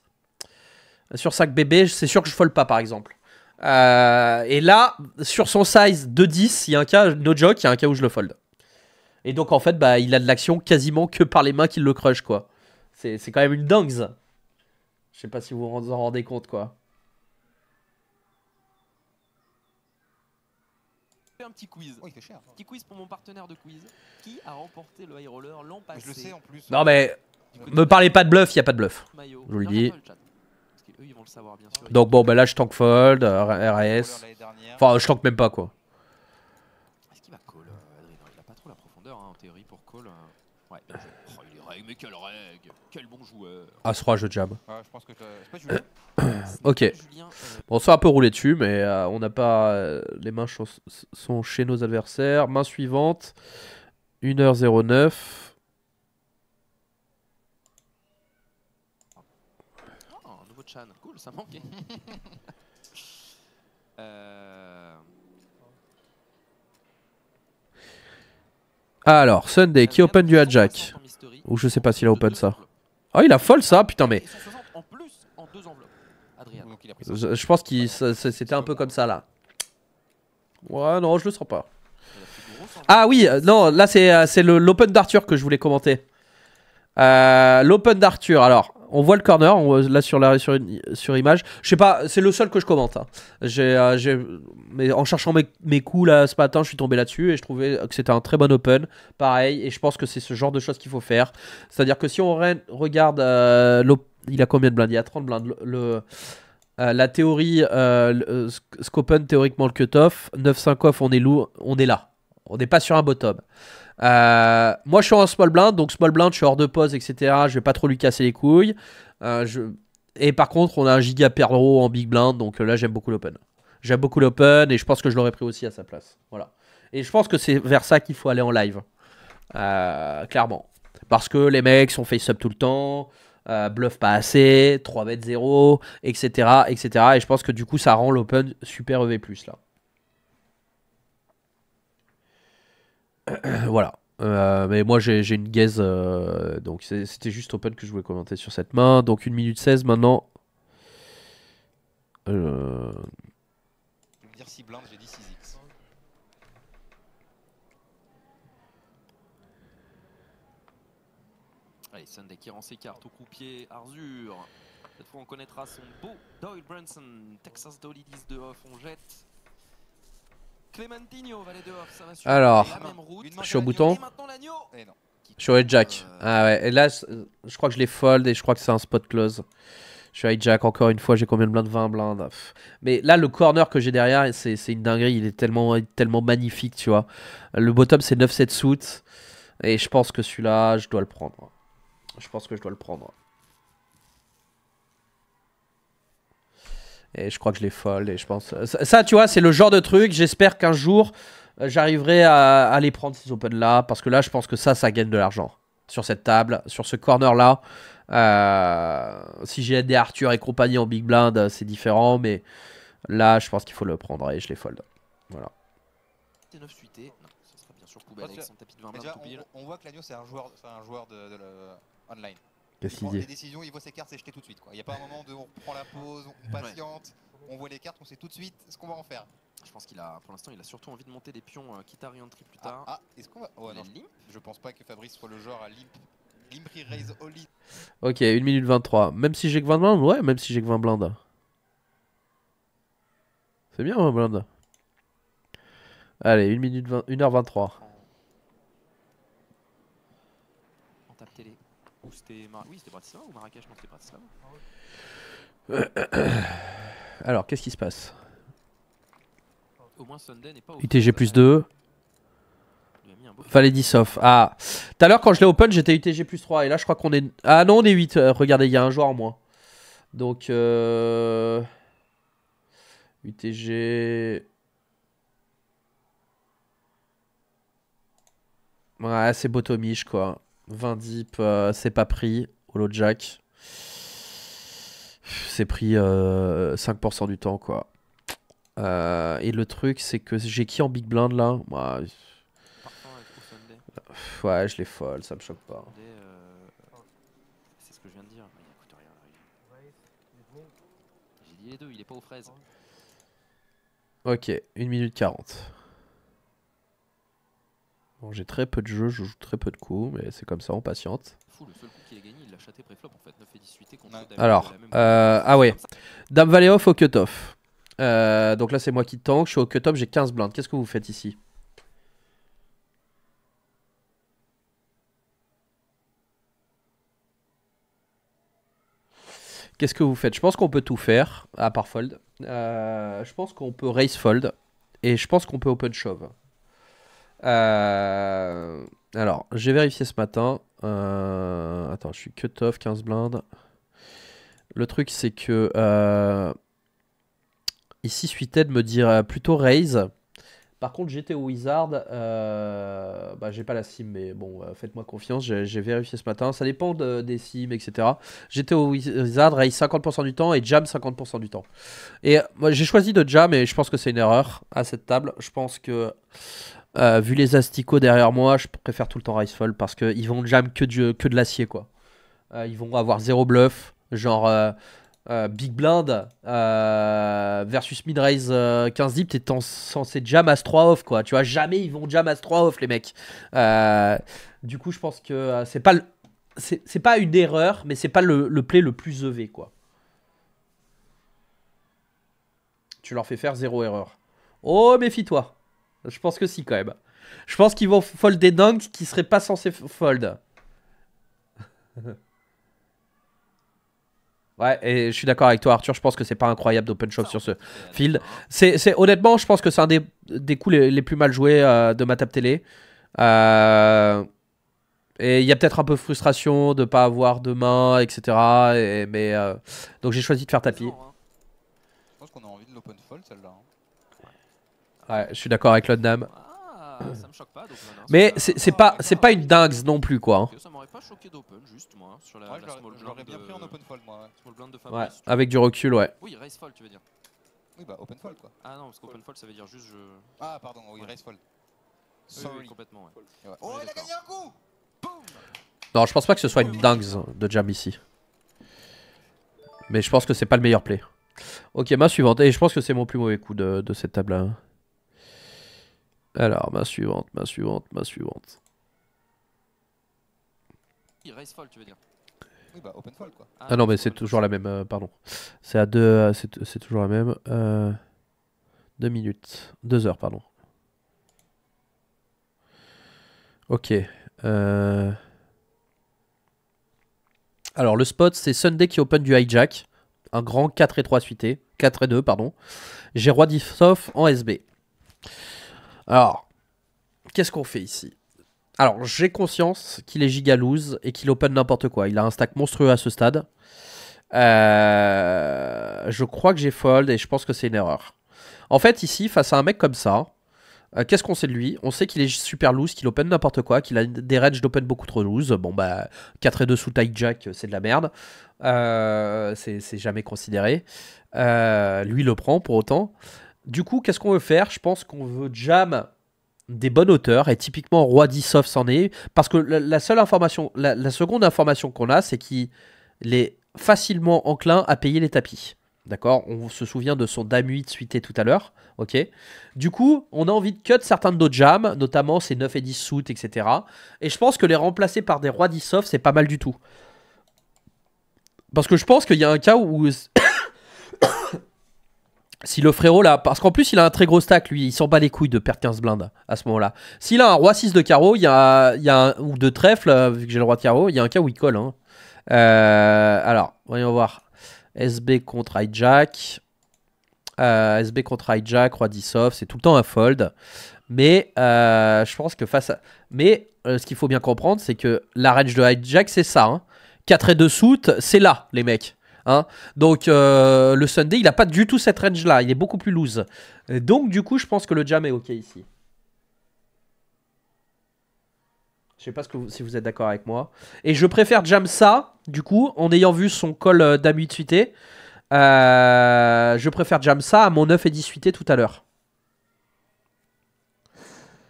sur 5 bébés, c'est sûr que je folle pas, par exemple. Euh, et là, sur son size de 10, il y a un cas, no joke, il y a un cas où je le fold. Et donc, en fait, bah, il a de l'action quasiment que par les mains qui le crush, quoi. C'est quand même une dingue, je sais pas si vous vous en rendez compte, quoi. un petit quiz. cher. Petit quiz pour mon partenaire de quiz. Qui a remporté le high roller l'an passé Je le sais en plus. Non mais, me parlez pas de bluff, il y a pas de bluff. Je vous le dis. Donc bon, bah là je tank fold, euh, RAS. Enfin, je tank même pas quoi. Est-ce qu'il va call euh, il a pas trop la profondeur hein, en théorie pour call. Euh. Ouais, mais quelle règle Quel bon joueur As-3, ah, je jab. pas Julien. ok. Euh. Bon, ça a un peu roulé dessus, mais euh, on n'a pas. Euh, les mains sont chez nos adversaires. Main suivante 1h09. Ah, Alors, Sunday qui open du Jack. Ou je sais pas s'il a open ça. Ah il a folle ça, putain, mais. Je, pense que c'était un peu comme ça là. Ouais, non, je le sens pas. Ah oui, euh, non, là c'est euh, l'open d'Arthur que je voulais commenter. Euh, l'open d'Arthur, alors on voit le corner, là sur, la, sur, sur image. Je sais pas, c'est le seul que je commente. Hein. Euh, mais en cherchant mes, coups là ce matin, je suis tombé là-dessus et je trouvais que c'était un très bon open. Pareil, et je pense que c'est ce genre de choses qu'il faut faire. C'est-à-dire que si on regarde, euh, il a combien de blindes Il a 30 blindes. Le, euh, la théorie, qu'open, théoriquement le cutoff, 9-5 off, on est, lourd, on est là. On n'est pas sur un bottom. Euh, moi, je suis en small blind, donc small blind, je suis hors de pause, etc. Je vais pas trop lui casser les couilles. Euh, et par contre, on a un giga perdreau en big blind, donc euh, là, j'aime beaucoup l'open. J'aime beaucoup l'open et je pense que je l'aurais pris aussi à sa place. Voilà. Et je pense que c'est vers ça qu'il faut aller en live. clairement. Parce que les mecs sont face-up tout le temps, bluff pas assez, 3 bêtes 0, etc., etc. Et je pense que du coup, ça rend l'open super EV, là. voilà. Euh, mais moi j'ai une gaze, euh, donc c'était juste open que je voulais commenter sur cette main. Donc 1 minute 16 maintenant. Euh... Allez, Sunday qui rend ses cartes au croupier Arzur. Cette fois on connaîtra son beau Doyle Branson, Texas Dolly 10 de off, on jette. Alors, je suis au bouton. Je suis au hijack. Euh, ah ouais, et là, je crois que je l'ai fold et je crois que c'est un spot close. Je suis hijack encore une fois, j'ai combien de blindes 20 blindes. Mais là, le corner que j'ai derrière, c'est une dinguerie. Il est tellement, tellement magnifique, tu vois. Le bottom, c'est 9-7 suits. Et je pense que celui-là, je dois le prendre. Je pense que je dois le prendre. Et je crois que je les fold. Et je pense. Euh, ça, tu vois, c'est le genre de truc. J'espère qu'un jour, euh, j'arriverai à, à, les prendre ces open là Parce que là, je pense que ça, ça gagne de l'argent. Sur cette table, sur ce corner-là. Euh, si j'ai des Arthur et compagnie en big blind, c'est différent. Mais là, je pense qu'il faut le prendre et je les fold. Voilà. On, voit que l'agneau c'est un joueur, online. Qu'est-ce qu'il dit Les décisions, il voit ses cartes, c'est jeté tout de suite. Quoi. Il n'y a pas un moment de on prend la pause, on patiente, on voit les cartes, on sait tout de suite ce qu'on va en faire. Je pense qu'il a, pour l'instant, il a surtout envie de monter des pions, euh, quitte à re-entry plus tard. Ah, ah, est-ce qu'on va. Oh, non, limp je pense pas que Fabrice soit le genre à limp. Limpri raise in. Ok, 1 minute 23. Même si j'ai que 20 blindes, ouais, même si j'ai que 20 blindes. C'est bien, 20 blindes. Allez, 1 minute 20, 1h23. c'était ou Marrakech Non, c'était Alors, qu'est-ce qui se passe Au moins Sunday n'est pas au UTG plus 2. off. Ah, tout à l'heure quand je l'ai open, j'étais UTG plus 3. Et là, je crois qu'on est. Ah non, on est 8. Euh, regardez, il y a un joueur en moins. Donc. Euh... UTG. Ouais, c'est botomiche quoi. 20 euh, c'est pas pris. Jack c'est pris 5% euh, du temps, quoi. Euh, et le truc, c'est que j'ai qui en big blind là bah, Ouais, je l'ai folle, ça me choque pas. Ok, 1 minute 40 j'ai très peu de jeux, je joue très peu de coups, mais c'est comme ça, on patiente. Alors, ah ouais, Dame Valley off au euh, cut donc là, c'est moi qui tank, je suis au cut-off, j'ai 15 blindes. Qu'est-ce que vous faites ici Qu'est-ce que vous faites Je pense qu'on peut tout faire, à part fold. Euh, je pense qu'on peut raise fold. Et je pense qu'on peut open shove. Euh, alors, j'ai vérifié ce matin. Euh, attends, je suis cut off, 15 blindes. Le truc, c'est que. Euh, ici, Suitez me dit plutôt raise. Par contre, j'étais au Wizard, bah, j'ai pas la sim, mais bon, faites-moi confiance, j'ai vérifié ce matin. Ça dépend des sims, etc. J'étais au Wizard raise 50% du temps et jam 50% du temps. Et moi, j'ai choisi de jam et je pense que c'est une erreur à cette table. Je pense que euh, vu les asticots derrière moi, je préfère tout le temps Ricefall parce qu'ils vont jam que, que de l'acier quoi. Euh, ils vont avoir zéro bluff, genre euh, Big Blind versus Midraise 15 deep, t'es censé jam As 3 off quoi. Tu vois, jamais ils vont jam As 3 off les mecs. du coup, je pense que c'est pas C'est pas une erreur, mais c'est pas le, le, play le plus EV quoi. Tu leur fais faire zéro erreur. Oh, méfie-toi. Je pense que si, quand même. Je pense qu'ils vont fold des dunks qui seraient pas censés fold. Ouais, et je suis d'accord avec toi, Arthur. Je pense que c'est pas incroyable d'open shop sur ce field. C'est, honnêtement, je pense que c'est un des, des coups les, plus mal joués euh, de ma table télé. Euh, et il y a peut-être un peu frustration de pas avoir de main, etc. mais euh, donc j'ai choisi de faire tapis. Je pense qu'on a envie de l'open fold celle-là. Hein. Ouais, je suis d'accord avec l'autre dame Ah, ça me choque pas, donc, non, Mais c'est pas, c'est pas une dingue non plus quoi. Hein. Ça m'aurait pas choqué d'open juste moi hein, sur la, ouais, la small blind. bien pris en open fold moi. Ouais. Small blind de Fabrice. Ouais, avec du recul ouais. Oui, raise fold tu veux dire. Oui bah open fold quoi. Ah non, parce qu'open fold ça veut dire juste je. Ah pardon, oui raise fold. Sorry. Oui, oui, complètement ouais. Oh il a gagné un coup. Boom non, je pense pas que ce soit une dingue de jam ici. Mais je pense que c'est pas le meilleur play. Ok, main suivante. Et je pense que c'est mon plus mauvais coup de, de cette table-là. Alors, ma suivante, ma suivante, ma suivante. reste tu veux dire oui, bah, open quoi. Ah, non, mais c'est toujours la même, euh, pardon. C'est à deux, euh, c'est toujours la même. Euh, deux minutes, deux heures, pardon. Ok. Euh. Alors, le spot, c'est Sunday qui open du hijack. Un grand 4 et 3 suité. 4 et 2, pardon. J'ai roi d'Ifsof en SB. Alors, qu'est-ce qu'on fait ici Alors, j'ai conscience qu'il est giga loose et qu'il open n'importe quoi. Il a un stack monstrueux à ce stade. Euh, je crois que j'ai fold et je pense que c'est une erreur. En fait, ici, face à un mec comme ça, euh, qu'est-ce qu'on sait de lui On sait qu'il est super loose, qu'il open n'importe quoi, qu'il a des ranges d'open beaucoup trop loose. Bon, bah, 4 et 2 sous tight jack, euh, c'est de la merde. c'est jamais considéré. lui le prend pour autant du coup, qu'est-ce qu'on veut faire Je pense qu'on veut jam des bonnes auteurs, et typiquement Roi softs s'en est, parce que la, seule information, la, seconde information qu'on a, c'est qu'il est facilement enclin à payer les tapis. D'accord On se souvient de son Dame 8 suité tout à l'heure. Ok Du coup, on a envie de cut certains de nos jams, notamment ces 9 et 10 soutes, etc. Et je pense que les remplacer par des rois 10 c'est pas mal du tout. Parce que je pense qu'il y a un cas où. Si le frérot là, parce qu'en plus il a un très gros stack lui, il s'en bat les couilles de perdre 15 blindes à ce moment-là. S'il a un roi 6 de carreau, il y a, ou de trèfle, euh, vu que j'ai le roi de carreau, il y a un cas où il colle. Hein. Euh, alors, voyons voir. SB contre hijack. Euh, SB contre hijack, roi 10 off, c'est tout le temps un fold. Mais je pense que face à. Mais ce qu'il faut bien comprendre, c'est que la range de hijack, c'est ça. 4 hein. et 2 soutes, c'est là, les mecs. Hein. Donc euh, le Sunday, il n'a pas du tout cette range-là. Il est beaucoup plus loose. donc du coup, je pense que le jam est OK ici. Je sais pas que si vous êtes d'accord avec moi. Et je préfère jam ça, du coup, en ayant vu son call euh, d'amitié euh, je préfère jam ça à mon 9 et 18 tout à l'heure.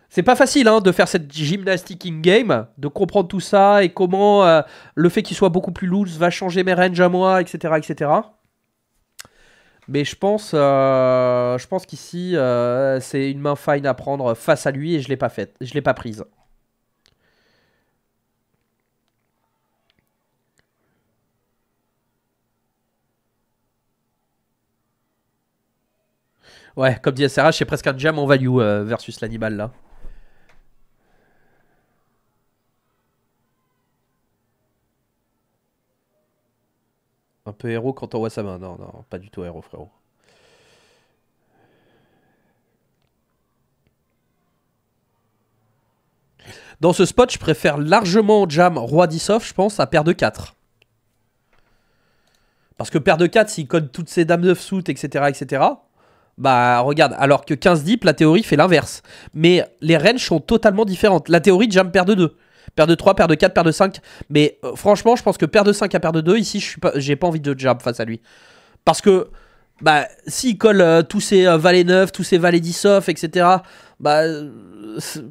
C'est pas facile hein, de faire cette gymnastique in-game, de comprendre tout ça et comment euh, le fait qu'il soit beaucoup plus loose va changer mes ranges à moi, etc. etc. Mais je pense, euh, pense qu'ici, euh, c'est une main fine à prendre face à lui et je l'ai pas faite, je l'ai pas prise. Ouais, comme dit SRH, c'est presque un jam en value versus l'animal là. Un peu héros quand on voit sa main. Non, non, pas du tout héros, frérot. Dans ce spot, je préfère largement jam roi 10 je pense, à paire de 4. Parce que paire de 4, s'il code toutes ses dames 9 soutes, etc., etc., bah regarde, alors que 15 deep, la théorie fait l'inverse. Mais les ranges sont totalement différentes. La théorie jam paire de 2. Paire de 3, paire de 4, paire de 5. Mais euh, franchement, je pense que paire de 5 à paire de 2, ici, je j'ai pas envie de jab face à lui. Parce que bah, s'il colle euh, tous ses euh, valets 9, tous ses valets 10 off, etc., bah, je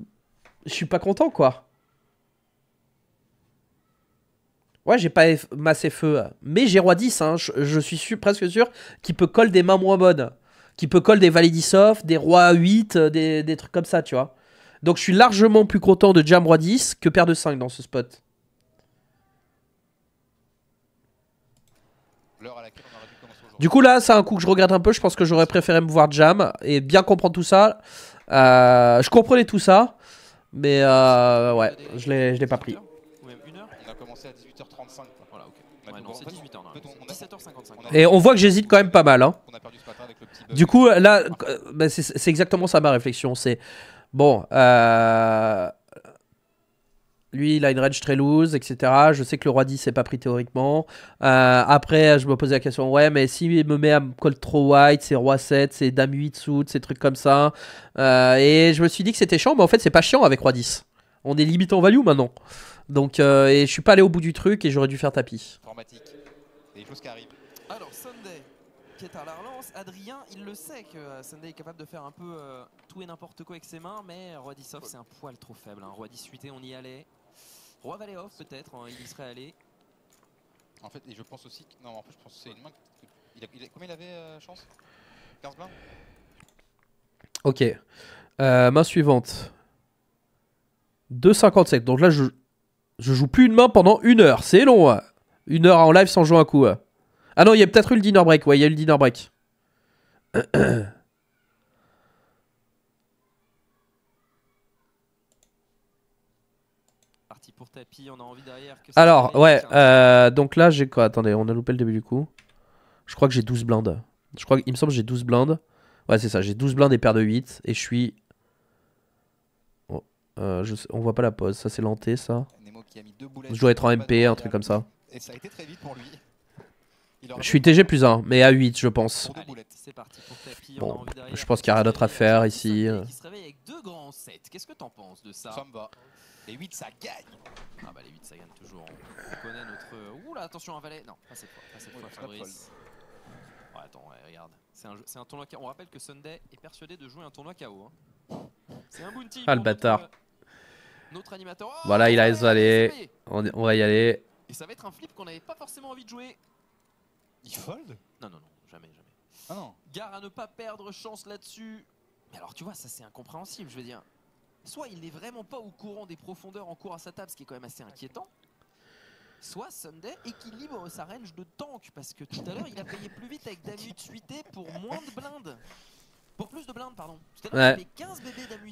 suis pas content, quoi. Ouais, j'ai pas assez feu, mais j'ai roi 10, hein, je, suis presque sûr qu'il peut coller des mains moins bonnes, qu'il peut coller des valets 10 off, des rois 8, des trucs comme ça, tu vois. Donc je suis largement plus content de Jam Roi 10 que paire de 5 dans ce spot. Du coup là c'est un coup que je regrette un peu, je pense que j'aurais préféré me voir Jam et bien comprendre tout ça. Euh, je comprenais tout ça, mais euh, ouais, je l'ai pas pris. Et on voit que j'hésite quand même pas mal. Hein. Du coup, là, euh, bah, c'est exactement ça ma réflexion. C'est Bon, euh, lui, il a une range très loose, etc. Je sais que le roi 10 n'est pas pris théoriquement. Euh, après, je me posais la question, ouais, mais s'il me met à cold trop white, c'est roi 7, c'est dame 8 suit, ces trucs comme ça. Euh, et je me suis dit que c'était chiant, mais en fait, c'est pas chiant avec roi 10. On est limite en value maintenant. Donc, et je suis pas allé au bout du truc et j'aurais dû faire tapis. Des choses qui arrivent qui est à la relance. Adrien, il le sait que euh, Sunday est capable de faire un peu euh, tout et n'importe quoi avec ses mains, mais euh, Roi 10 off, c'est un poil trop faible. Hein. Roi 10 on y allait. Roi Valet off, peut-être, hein, il y serait allé. En fait, et je pense aussi. Que... Non, en plus, je pense que c'est une main. Il a... Il Combien il avait chance 15 blindes Ok. main suivante. 2,57. Donc là, je... je joue plus une main pendant une heure. C'est long. Hein. Une heure en live sans jouer un coup. Ah non, il y a peut-être eu le dinner break. Ouais, il y a eu le dinner break. Alors, ouais, hein. euh, donc là, j'ai quoi Attendez, on a loupé le début du coup. Je crois que j'ai 12 blindes. Je crois qu'il me semble que j'ai 12 blindes. Ouais, c'est ça, j'ai 12 blindes et paire de 8. Et je suis. Oh, euh, On voit pas la pause, ça c'est lenté ça. je dois être en MP, un truc comme ça. Et ça a été très vite pour lui. Je suis TG plus 1, mais à 8 je pense. Allez, parti pour tapis, bon, on a je pense qu'il n'y a rien d'autre à faire ici. Euh. Qui se réveille avec deux grands sets. Qu'est-ce que t'en penses de ça Ça me va. Les 8 ça gagne. Ah bah les 8 ça gagne toujours. On connaît notre... Ouh là, attention un valet. Non, pas cette fois, pas cette fois Fabrice. Ouais, attends, ouais, regarde. C'est un, un, tournoi On rappelle que Sunday est persuadé de jouer un tournoi KO. Hein. C'est un bounty. Ah le bâtard. Notre, euh, animateur. Oh, voilà, il a les valets. On, on va y aller. Et ça va être un flip qu'on n'avait pas forcément envie de jouer. Il fold Non, non, non, jamais, jamais. Ah non. Gare à ne pas perdre chance là-dessus. Mais alors, tu vois, ça c'est incompréhensible, je veux dire. Soit il n'est vraiment pas au courant des profondeurs en cours à sa table, ce qui est quand même assez inquiétant. Soit Sunday équilibre sa range de tank, parce que tout à l'heure il a payé plus vite avec Damut suité pour moins de blindes. Pour plus de blindes, pardon. Ouais.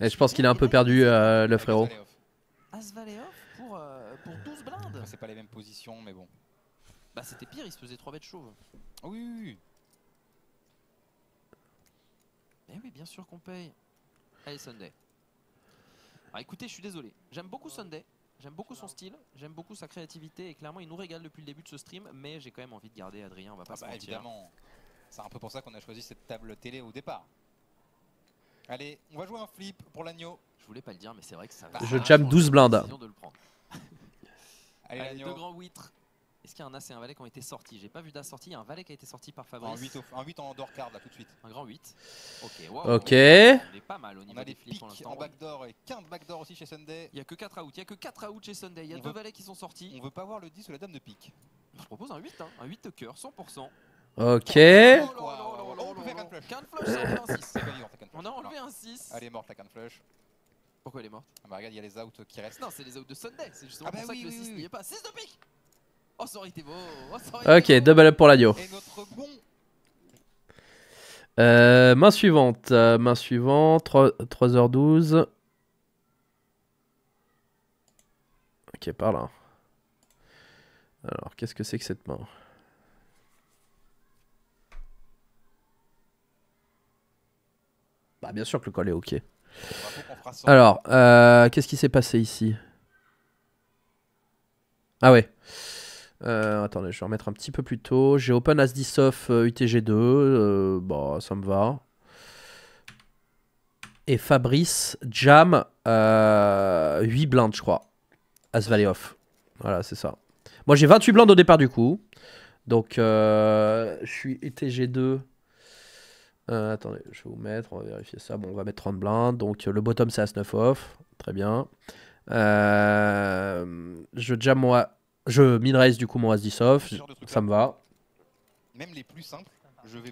et je pense qu'il a un peu perdu euh, le frérot. As pour, euh, pour 12 blindes. C'est pas les mêmes positions, mais bon. Bah c'était pire, il se faisait trois bêtes chauves. Ah oui, oui, oui. Eh, mais oui, bien sûr qu'on paye. Allez, Sunday. Ah, écoutez, je suis désolé. J'aime beaucoup Sunday. J'aime beaucoup son style, j'aime beaucoup sa créativité et clairement il nous régale depuis le début de ce stream mais j'ai quand même envie de garder Adrien, on va pas ah bah, Évidemment, c'est un peu pour ça qu'on a choisi cette table télé au départ. Allez, on va jouer un flip pour l'agneau. Je voulais pas le dire mais c'est vrai que ça... va. je jam 12 blindes. De le Allez, Allez grands est-ce qu'il y a un As et un Valet qui ont été sortis J'ai pas vu d'As sorti, il y a un Valet qui a été sorti par Fabrice. Un 8, un 8 en door card là tout de suite. Un grand 8. Ok. Wow. ok. On est pas mal au niveau a des, flips pour l'instant. en backdoor et 15 backdoor aussi chez Sunday. Il y a que 4 outs. il y a que 4 outs chez Sunday, il y a 2 deux Valets qui sont sortis. On veut pas voir le 10 ou la dame de pique. Je propose un 8 hein, un 8 de cœur 100%. Ok. On a enlevé un 6. Elle est morte la canne flush. Pourquoi elle est morte ah bah regarde, il y a les outs qui restent. Non, c'est les outs de Sunday, c'est justement ah bah pour oui, ça que le 6 n'y est pas. 6 de pique Oh, oh, ok, double up pour l'agneau. Euh, main suivante, euh, main suivante, 3, h 12 Ok, par là. Alors, qu'est-ce que c'est que cette main Bah, bien sûr que le col est ok. Alors, euh, qu'est-ce qui s'est passé ici Ah ouais. Euh, attendez, je vais mettre un petit peu plus tôt. J'ai Open As 10 off euh, UTG2. Euh, bon, bah, ça me va. Et Fabrice Jam 8 blindes, je crois. As Valley off. Voilà, c'est ça. Moi, j'ai 28 blindes au départ du coup. Donc, je suis UTG2. attendez, je vais vous mettre, on va vérifier ça. Bon, on va mettre 30 blindes. Donc, le bottom, c'est As 9 off. Très bien. je jam moi je min du coup mon As-10 ça me va. Même les plus simples, je vais,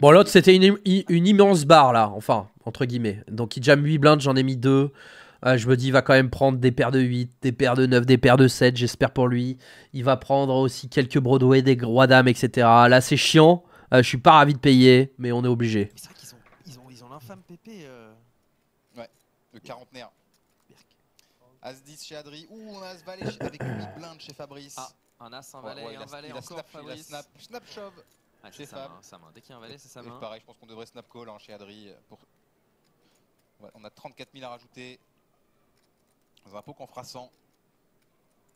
bon, l'autre c'était une, immense barre là, enfin, entre guillemets. Donc il jam 8 blindes, j'en ai mis 2. Euh, je me dis, il va quand même prendre des paires de 8, des paires de 9, des paires de 7, j'espère pour lui. Il va prendre aussi quelques Broadway, des rois d'Âme, etc. Là c'est chiant, euh, je suis pas ravi de payer, mais on est obligé. C'est vrai qu'ils ont, l'infâme PP. Euh. Ouais, le quarantenaire. As 10 chez Adri. Ouh, on a As Valet avec 8 blindes chez Fabrice. Ah, un As, oh, un Valet, un Valet encore snap, snap, snap shove ah, chez Fab. Dès qu'il y a un Valet, c'est sa main. Hein. pareil, je pense qu'on devrait snap call hein, chez Adri. on a 34 000 à rajouter. a un pot qu'on fera 100.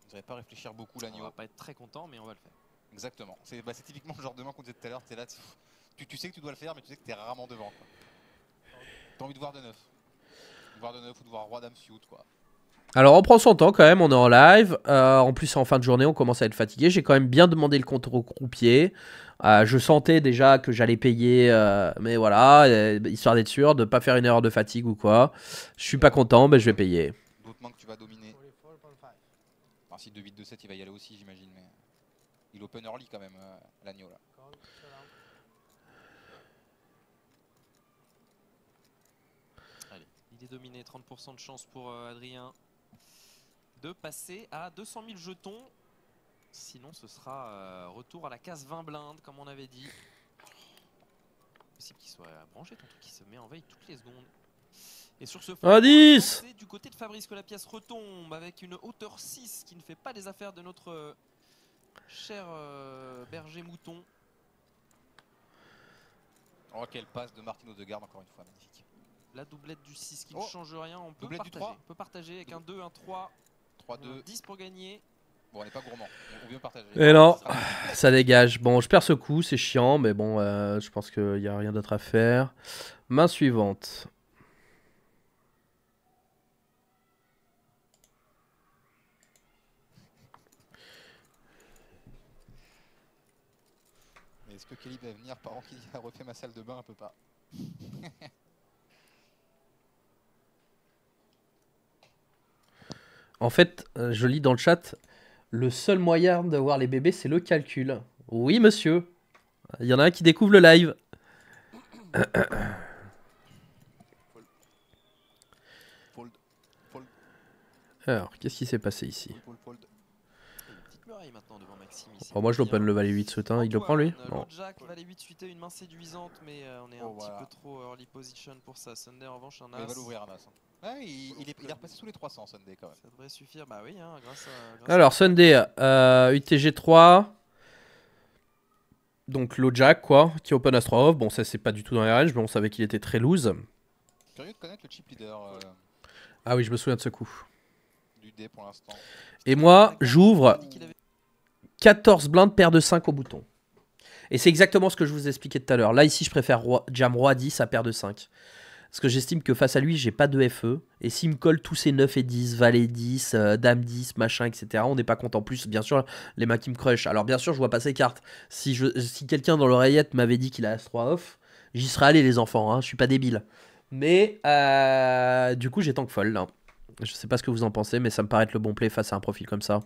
Vous n'allez pas réfléchir beaucoup l'agneau. On va pas être très content, mais on va le faire. Exactement. C'est bah, typiquement le genre de main qu'on disait tout à l'heure. là, tu, sais que tu dois le faire, mais tu sais que tu es rarement devant. T'as envie de voir de neuf. De voir de neuf ou de voir roi dame suit, quoi. Alors on prend son temps quand même, on est en live. Euh, en plus en fin de journée, on commence à être fatigué. J'ai quand même bien demandé le compte au croupier. Euh, je sentais déjà que j'allais payer, euh, mais voilà, histoire d'être sûr, de ne pas faire une erreur de fatigue ou quoi. Je suis pas content, mais je vais payer. que tu vas dominer. il va y aller aussi, j'imagine. Il open early quand même, l'agneau là. Il est dominé, 30% de chance pour Adrien de passer à 200 000 jetons. Sinon, ce sera euh, retour à la case 20 blindes, comme on avait dit. Possible qu'il soit branché, ton truc qui se met en veille toutes les secondes. Et sur ce fond, c'est du côté de Fabrice que la pièce retombe avec une hauteur 6 qui ne fait pas des affaires de notre euh, cher euh, berger mouton. Oh, quelle passe de Martino de Garde, encore une fois, magnifique. La doublette du 6 qui ne oh, change rien, on peut, on peut partager, avec un 2, un 3, 3-2. 10 pour gagner. Bon, on n'est pas gourmand. On veut partager. Et non, ça dégage. Bon, je perds ce coup, c'est chiant, mais bon, euh, je pense qu'il n'y a rien d'autre à faire. Main suivante. Est-ce que Kelly va venir par an qu'il a refait ma salle de bain un peu pas En fait, euh, je lis dans le chat, le seul moyen d'avoir les bébés, c'est le calcul. Oui, monsieur. Il y en a un qui découvre le live. Alors, qu'est-ce qui s'est passé ici moi je l'open le valet 8 suite. il le prend lui Il va l'ouvrir un as. Hein il, est, repassé sous les 300 Sunday quand même. Ça devrait suffire, bah oui, hein, grâce Alors Sunday, UTG euh, 3. Donc Lojack, quoi, qui open Astro off. Bon, ça c'est pas du tout dans les ranges, mais on savait qu'il était très loose. Curieux de connaître le chip leader. Euh, ah oui, je me souviens de ce coup. Et moi, j'ouvre 14 blindes, paire de 5 au bouton. Et c'est exactement ce que je vous expliquais tout à l'heure. Là, ici, je préfère roi, jam roi 10 à paire de 5. Parce que j'estime que face à lui, j'ai pas de FE. Et s'il me colle tous ses 9 et 10, valet 10, dame 10, machin, etc., on n'est pas content. Plus, bien sûr, les mains qui me crush. Alors, bien sûr, je vois pas ses cartes. Si, je, si quelqu'un dans l'oreillette m'avait dit qu'il a As-3 off, j'y serais allé, les enfants. Hein, je suis pas débile. Mais euh, du coup, j'ai tant que folle. Hein. Je sais pas ce que vous en pensez, mais ça me paraît être le bon play face à un profil comme ça.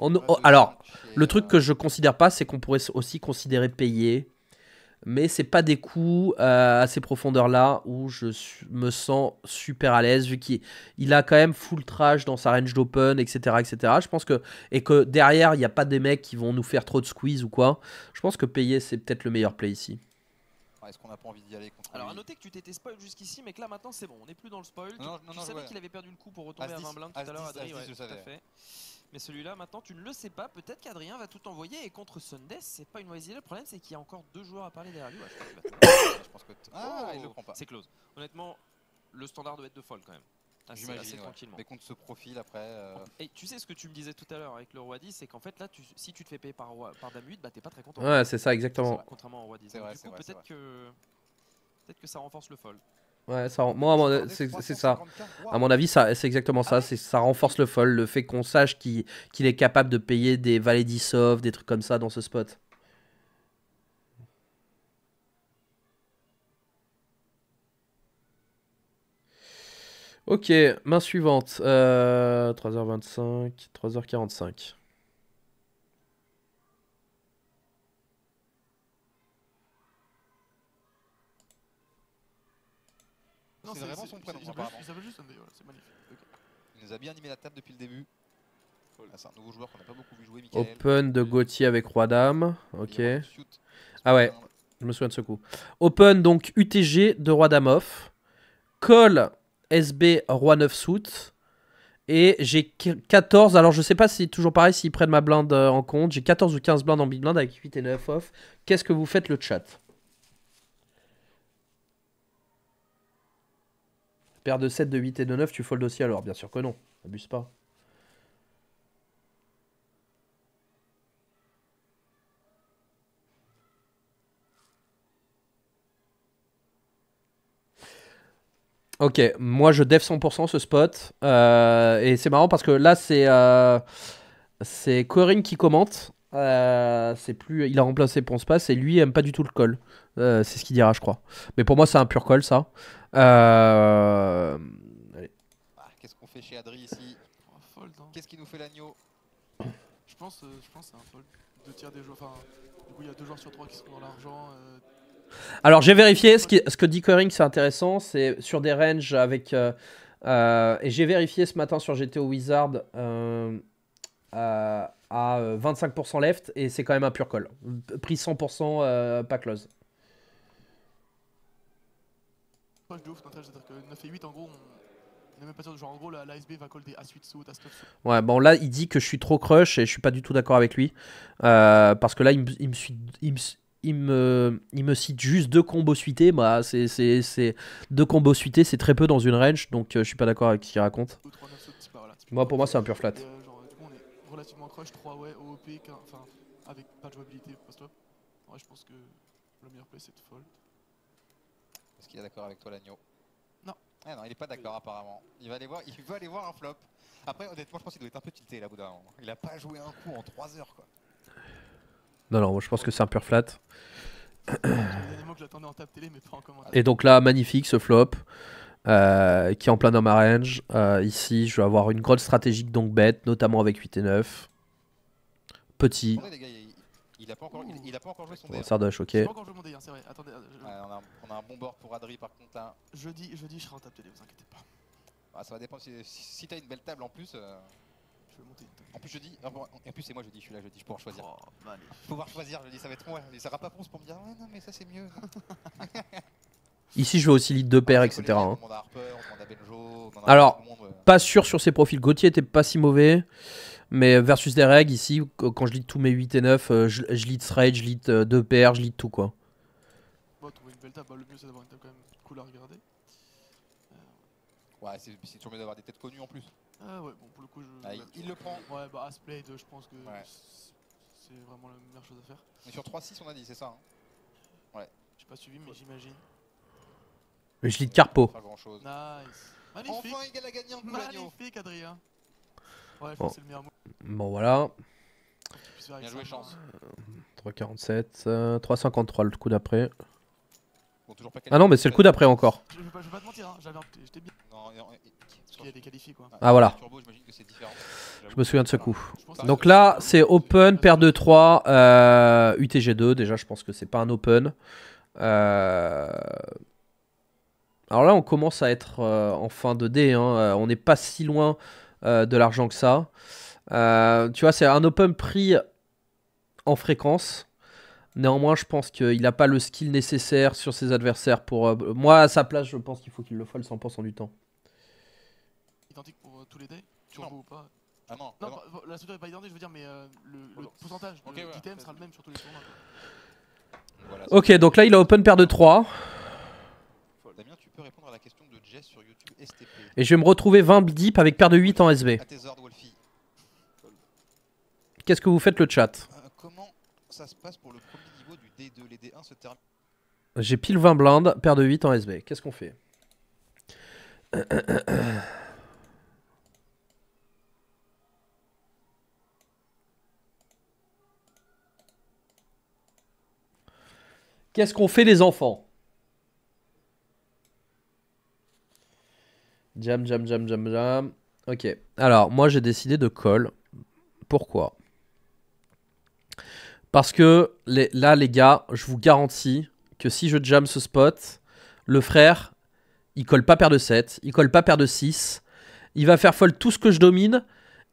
On, oh, alors, le truc euh, que je considère pas, c'est qu'on pourrait aussi considérer payer mais c'est pas des coups euh, à ces profondeurs-là où je me sens super à l'aise, vu qu'il a quand même full trash dans sa range d'open, etc., Je pense que, et que derrière, il n'y a pas des mecs qui vont nous faire trop de squeeze ou quoi. Je pense que payer, c'est peut-être le meilleur play ici. Est-ce qu'on n'a pas envie d'y aller contre Alors, à noter que tu t'étais spoil jusqu'ici, mais que là maintenant c'est bon, on n'est plus dans le spoil. tu, savais qu'il avait perdu le coup pour retomber à 20 blindes tout à l'heure, ouais, tout à fait. Mais celui-là, maintenant, tu ne le sais pas. Peut-être qu'Adrien va tout envoyer. Et contre Sundes, c'est pas une mauvaise idée. Le problème, c'est qu'il y a encore deux joueurs à parler derrière lui. je, pense que... ah, il le oh, prend pas. C'est close. Honnêtement, le standard doit être de folle quand même. J'imagine, ouais. Mais contre ce profil, après... Euh, et tu sais ce que tu me disais tout à l'heure avec le Roi 10, c'est qu'en fait, là, si tu te fais payer par, par Dame 8, bah t'es pas très content. Ouais, c'est ça, exactement. contrairement au Roi 10. peut-être que... Peut-être que ça renforce le folle. Ouais, ça, moi, c'est ça. À mon avis, ça, c'est exactement ça. Ah c'est, ça renforce le folle, le fait qu'on sache qu'il, est capable de payer des valets des trucs comme ça dans ce spot. Ok, main suivante. 3h25, euh, 3h45. c'est vraiment son prénom. Il juste c'est magnifique. Il nous a bien animé la table depuis le début. Ah, c'est un nouveau joueur qu'on n'a pas beaucoup vu jouer, Open de Gauthier avec Roi Dame. Ok. Ah ouais, je me souviens de ce coup. Open donc UTG de Roi Dame off. Call SB Roi 9 suit. Et j'ai 14, alors je ne sais pas si c'est toujours pareil s'ils prennent ma blinde euh, en compte, j'ai 14 ou 15 blindes en big blind avec 8 et 9 off. Qu'est-ce que vous faites le chat Paire de 7, de 8 et de 9, tu foldes dossier alors Bien sûr que non, abuse pas. Ok, moi je dev 100% ce spot. Euh, et c'est marrant parce que là c'est euh, Corinne qui commente. Euh, c'est plus, il a remplacé ponce Pass et lui aime pas du tout le col. Euh, c'est ce qu'il dira, je crois. Mais pour moi, c'est un pur col, ça. Euh... Ah, qu'est-ce qu'on fait chez Adri ici oh, Qu'est-ce qui nous fait l'agneau Je pense, euh, je pense c'est un fold. Deux tiers des joueurs. Enfin, du coup, il y a deux joueurs sur trois qui sont dans l'argent. Alors, j'ai vérifié. Ce, ce que dit Coring, c'est intéressant. C'est sur des ranges avec. et j'ai vérifié ce matin sur GTO Wizard. Euh, à 25% euh, left et c'est quand même un pur call. Prix 100% euh, pas close. Ouais, bon là il dit que je suis trop crush et je suis pas du tout d'accord avec lui. Euh, parce que là il me, il me, cite juste deux combos suités. Bah, c'est, deux combos suités, c'est très peu dans une range, donc je suis pas d'accord avec ce qu'il raconte. Moi, pour moi, c'est un pur flat relativement crush, 3 ouais, OOP, enfin avec pas de jouabilité passe-toi. Ouais, je pense que le meilleur play c'est de fold. Est-ce qu'il est, d'accord avec toi l'agneau Non. Ah non, il est pas d'accord apparemment. Il va aller voir, il veut aller voir un flop. Après honnêtement je pense qu'il doit être un peu tilté là bout Il a pas joué un coup en 3 heures quoi. Non non, moi, je pense que c'est un pur flat. Et donc là magnifique ce flop. Euh, qui est en plein homme range. Euh, ici, je vais avoir une grosse stratégique donc bête, notamment avec 8 et 9. Petit. il, a pas encore, il, a pas encore joué son dé. Ça hein. doit pas encore joué hein, c'est vrai. Attendez, euh, on, a un, on, a un, bon bord pour Adri par contre là. Jeudi, jeudi je serai en table télé, vous inquiétez pas. Ah, ça va dépendre si, si t'as une belle table en plus. Je vais monter En plus jeudi, en plus c'est moi jeudi, je suis là jeudi, je pourrais choisir. Pouvoir choisir, oh, bah, jeudi, ça va être moi. Ça sera pas pour me dire ouais non mais ça c'est mieux. Ici, je vais aussi lead de pair, etc. Hein. Alors, pas sûr sur ses profils. Gauthier était pas si mauvais. Mais versus des règles, ici, quand je lead tous mes 8 et 9, euh, je, lead straight, je lead 2 euh, paires, je lead tout quoi. trouver une belle table, bah, le mieux c'est d'avoir une table cool à regarder. Ouais, c'est toujours mieux d'avoir des têtes connues en plus. Ah ouais, bon pour le coup je... Ah, il, le prend. Ouais, bah Asplade, je pense que c'est vraiment la meilleure chose à faire. Mais sur 3-6 on a dit, c'est ça hein Ouais. J'ai pas suivi mais j'imagine. Le gilet de Carpo. Pas grand chose. Nice. Magnifique. Enfin, il a gagné un Magnifique, Adrien. Ouais, je bon. c'est le meilleur Bon, voilà. Bien joué, chance. 3,47, 3,53 euh, le coup d'après. Bon, pas ah non, mais c'est le coup d'après encore. Je, je, vais pas, je, vais pas, te mentir, hein. j'avais j'étais bien. Non, il y a des qualifiés quoi. Ah voilà. Turbo, que différent. Je me souviens de ce coup. Donc là, c'est open, paire de 3, euh, UTG2. Déjà, je pense que c'est pas un open. Euh. Alors là, on commence à être euh, en fin de dé. Hein, euh, on n'est pas si loin euh, de l'argent que ça. tu vois, c'est un open prix en fréquence. Néanmoins, je pense qu'il n'a pas le skill nécessaire sur ses adversaires pour. moi, à sa place, je pense qu'il faut qu'il le folle 100% du temps. Identique pour tous les dés Turbo ou pas ah non, non, ah bah, la structure n'est pas identique, je veux dire, mais le, pourcentage okay, d'item sera le même sur tous les tournois. ok, donc là il a open pair de 3. Et je vais me retrouver 20 deep avec paire de 8 en SB. Qu'est-ce que vous faites le chat J'ai pile 20 blindes, paire de 8 en SB. Qu'est-ce qu'on fait Qu'est-ce qu'on fait les enfants Jam, jam, jam, jam, jam. Ok. Alors, moi, j'ai décidé de call. Pourquoi Parce que là, les gars, je vous garantis que si je jam ce spot, le frère, il colle pas paire de 7, il colle pas paire de 6. Il va faire folle tout ce que je domine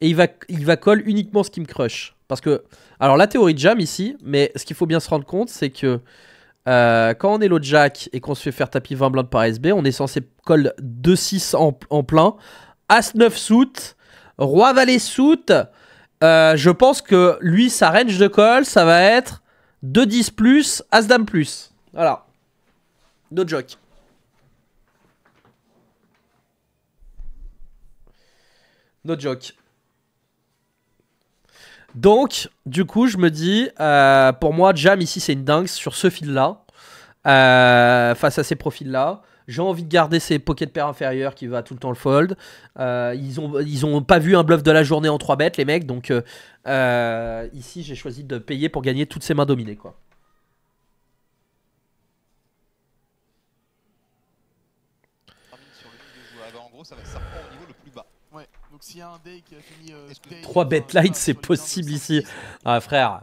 et il va, il va call uniquement ce qui me crush. Parce que, alors la théorie de jam ici, mais ce qu'il faut bien se rendre compte, c'est que euh, quand on est l'autre jack et qu'on se fait faire tapis 20 blindes par SB, on est censé call 2-6 en, plein. As 9 soute, Roi Valet soute. Euh, je pense que lui, sa range de call, ça va être 2-10 plus, As Dame plus. Voilà. No joke. No joke. Donc, du coup, je me dis, euh, pour moi, Jam ici, c'est une dingue sur ce fil-là, euh, face à ces profils-là. J'ai envie de garder ces pocket paire inférieurs qui va tout le temps le fold. Euh, ils, ont, ils ont pas vu un bluff de la journée en 3 bêtes, les mecs. Donc, ici, j'ai choisi de payer pour gagner toutes ces mains dominées, quoi. Ah bah, ça va niveau le plus bas. Donc s'il y a un day qui a fini. Euh, 3 euh, bet light, c'est possible ici. Ah frère.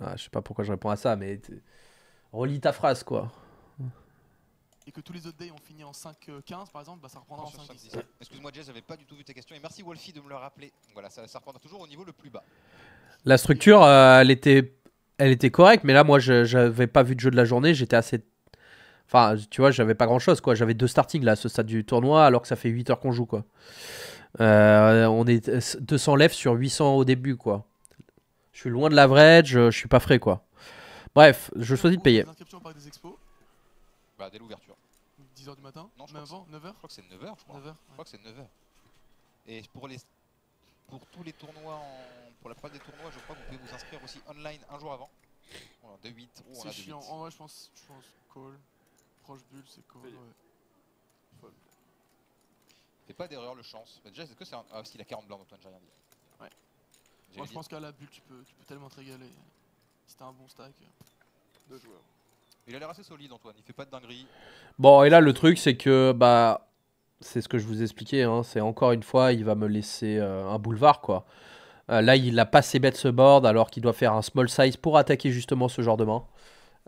Ah, je sais pas pourquoi je réponds à ça, mais. Relis ta phrase quoi. Et que tous les autres days ont fini en 5-15 euh, par exemple, bah, ça reprendra en 5-10. Excuse-moi, Jay, j'avais pas du tout vu tes questions. Et merci Wolfie de me le rappeler. Voilà, ça, reprendra toujours au niveau le plus bas. La structure, euh, elle était elle était correcte, mais là, moi, je n'avais pas vu de jeu de la journée. J'étais assez Enfin, tu vois, j'avais pas grand chose, quoi. J'avais deux starting là, à ce stade du tournoi, alors que ça fait 8 heures qu'on joue, quoi. Euh, on est 200 left sur 800 au début, quoi. Je suis loin de l'average, euh, je, suis pas frais, quoi. Bref, je choisis de payer. Bah, dès l'ouverture. 10h du matin Non, je crois, 9h je crois que c'est 9h, je crois. Je crois que c'est 9h. Et pour, les, pour tous les tournois, en, pour la plupart des tournois, je crois que vous pouvez vous inscrire aussi online un jour avant. Voilà, de 8 ou C'est chiant, en vrai, je pense, je pense call proche bulle, c'est cool. Ouais. pas d'erreur, le chance. Bah, déjà, est-ce que c'est Ah, parce qu'il a 40 blancs, Antoine j'ai rien dit. Ouais. Moi, je pense qu'à la bulle, tu peux, tu peux tellement te régaler. Si un bon stack. Deux joueurs. Il a l'air assez solide, Antoine. Il fait pas de dinguerie. Bon, et là, le truc, c'est que. Bah. C'est ce que je vous expliquais, hein. c'est encore une fois, il va me laisser euh, un boulevard quoi. Euh, là, il a pas bête ce board alors qu'il doit faire un small size pour attaquer justement ce genre de main.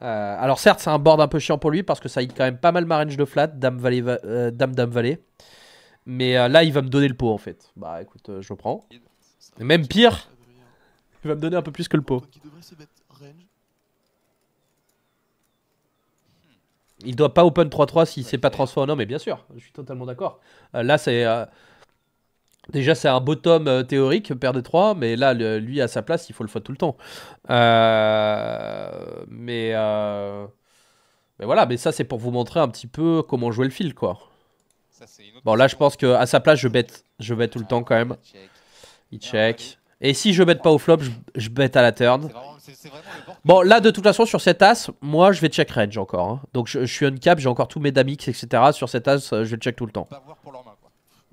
Euh, alors certes, c'est un board un peu chiant pour lui parce que ça aide quand même pas mal ma range de flat, dame euh, dame dame valet. Mais euh, là, il va me donner le pot en fait. Bah écoute, je le prends. même pire, il va me donner un peu plus que le pot. Il doit pas open 3-3 si c'est pas transformé non mais bien sûr, je suis totalement d'accord. là, c'est Déjà, c'est un bottom euh, théorique, paire de 3, mais là, lui, à sa place, il faut le faire tout le temps. Euh, mais, euh, mais voilà, mais ça, c'est pour vous montrer un petit peu comment jouer le fil, quoi. bon, là, je pense que à sa place, je bête. Je bête tout le temps, quand même. Il check. Et si je bête pas au flop, je, bet bête à la turn. Bon, là, de toute façon, sur cette as, moi, je vais check range encore. Hein. Donc, je, suis un cap, j'ai encore tous mes damix, etc. Sur cette as, je vais check tout le temps.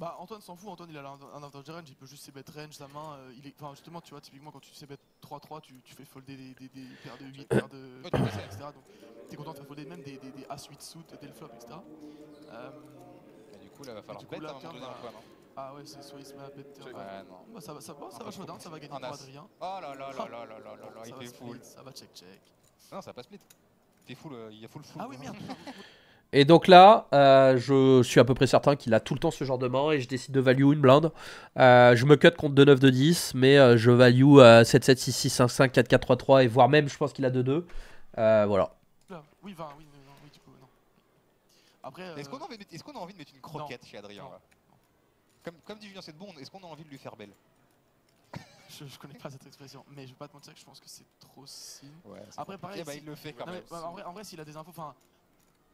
Bah Antoine s'en fout, Antoine il a un avantage range, il peut juste c-bet range, sa main, euh, il est... enfin justement tu vois typiquement quand tu s'ébête 3-3 tu, tu, fais folder des, des, des, paires de 8, paires de, 7, etc. Donc t'es content de faire folder même des, des, des As-8 suit dès le flop etc. Euh... du coup là va falloir bet hein, à un moment donné coin, euh, hein. non Ah ouais, c'est soit il se met à péter. Ouais, non. Bah, ça va, ça ça va gagner ça va gagner pour Adrien. Oh là là là ah. là là là là, là il fait full. Ça va check check. Non, ça va pas split. Il euh, il y a full full. Ah oui, merde. Et donc là, euh, je suis à peu près certain qu'il a tout le temps ce genre de main et je décide de value une blinde. Euh, je me cut contre 2-9 de 10, mais euh, je value 7-7-6-6-5-5, euh, 4-4-3-3 et voire même, je pense qu'il a 2-2. Euh, voilà. Ah, oui, oui, oui, tu peux, non. Après, est-ce qu'on a, est a, envie de mettre une croquette chez Adrien comme, comme, dit Julien, c'est bon, est-ce qu'on a envie de lui faire belle je, je, connais pas cette expression, mais je vais pas te mentir que je pense que c'est trop si. Ouais, Après, pareil, bah, il le fait quand même. Bah, en vrai, vrai s'il a des infos, enfin,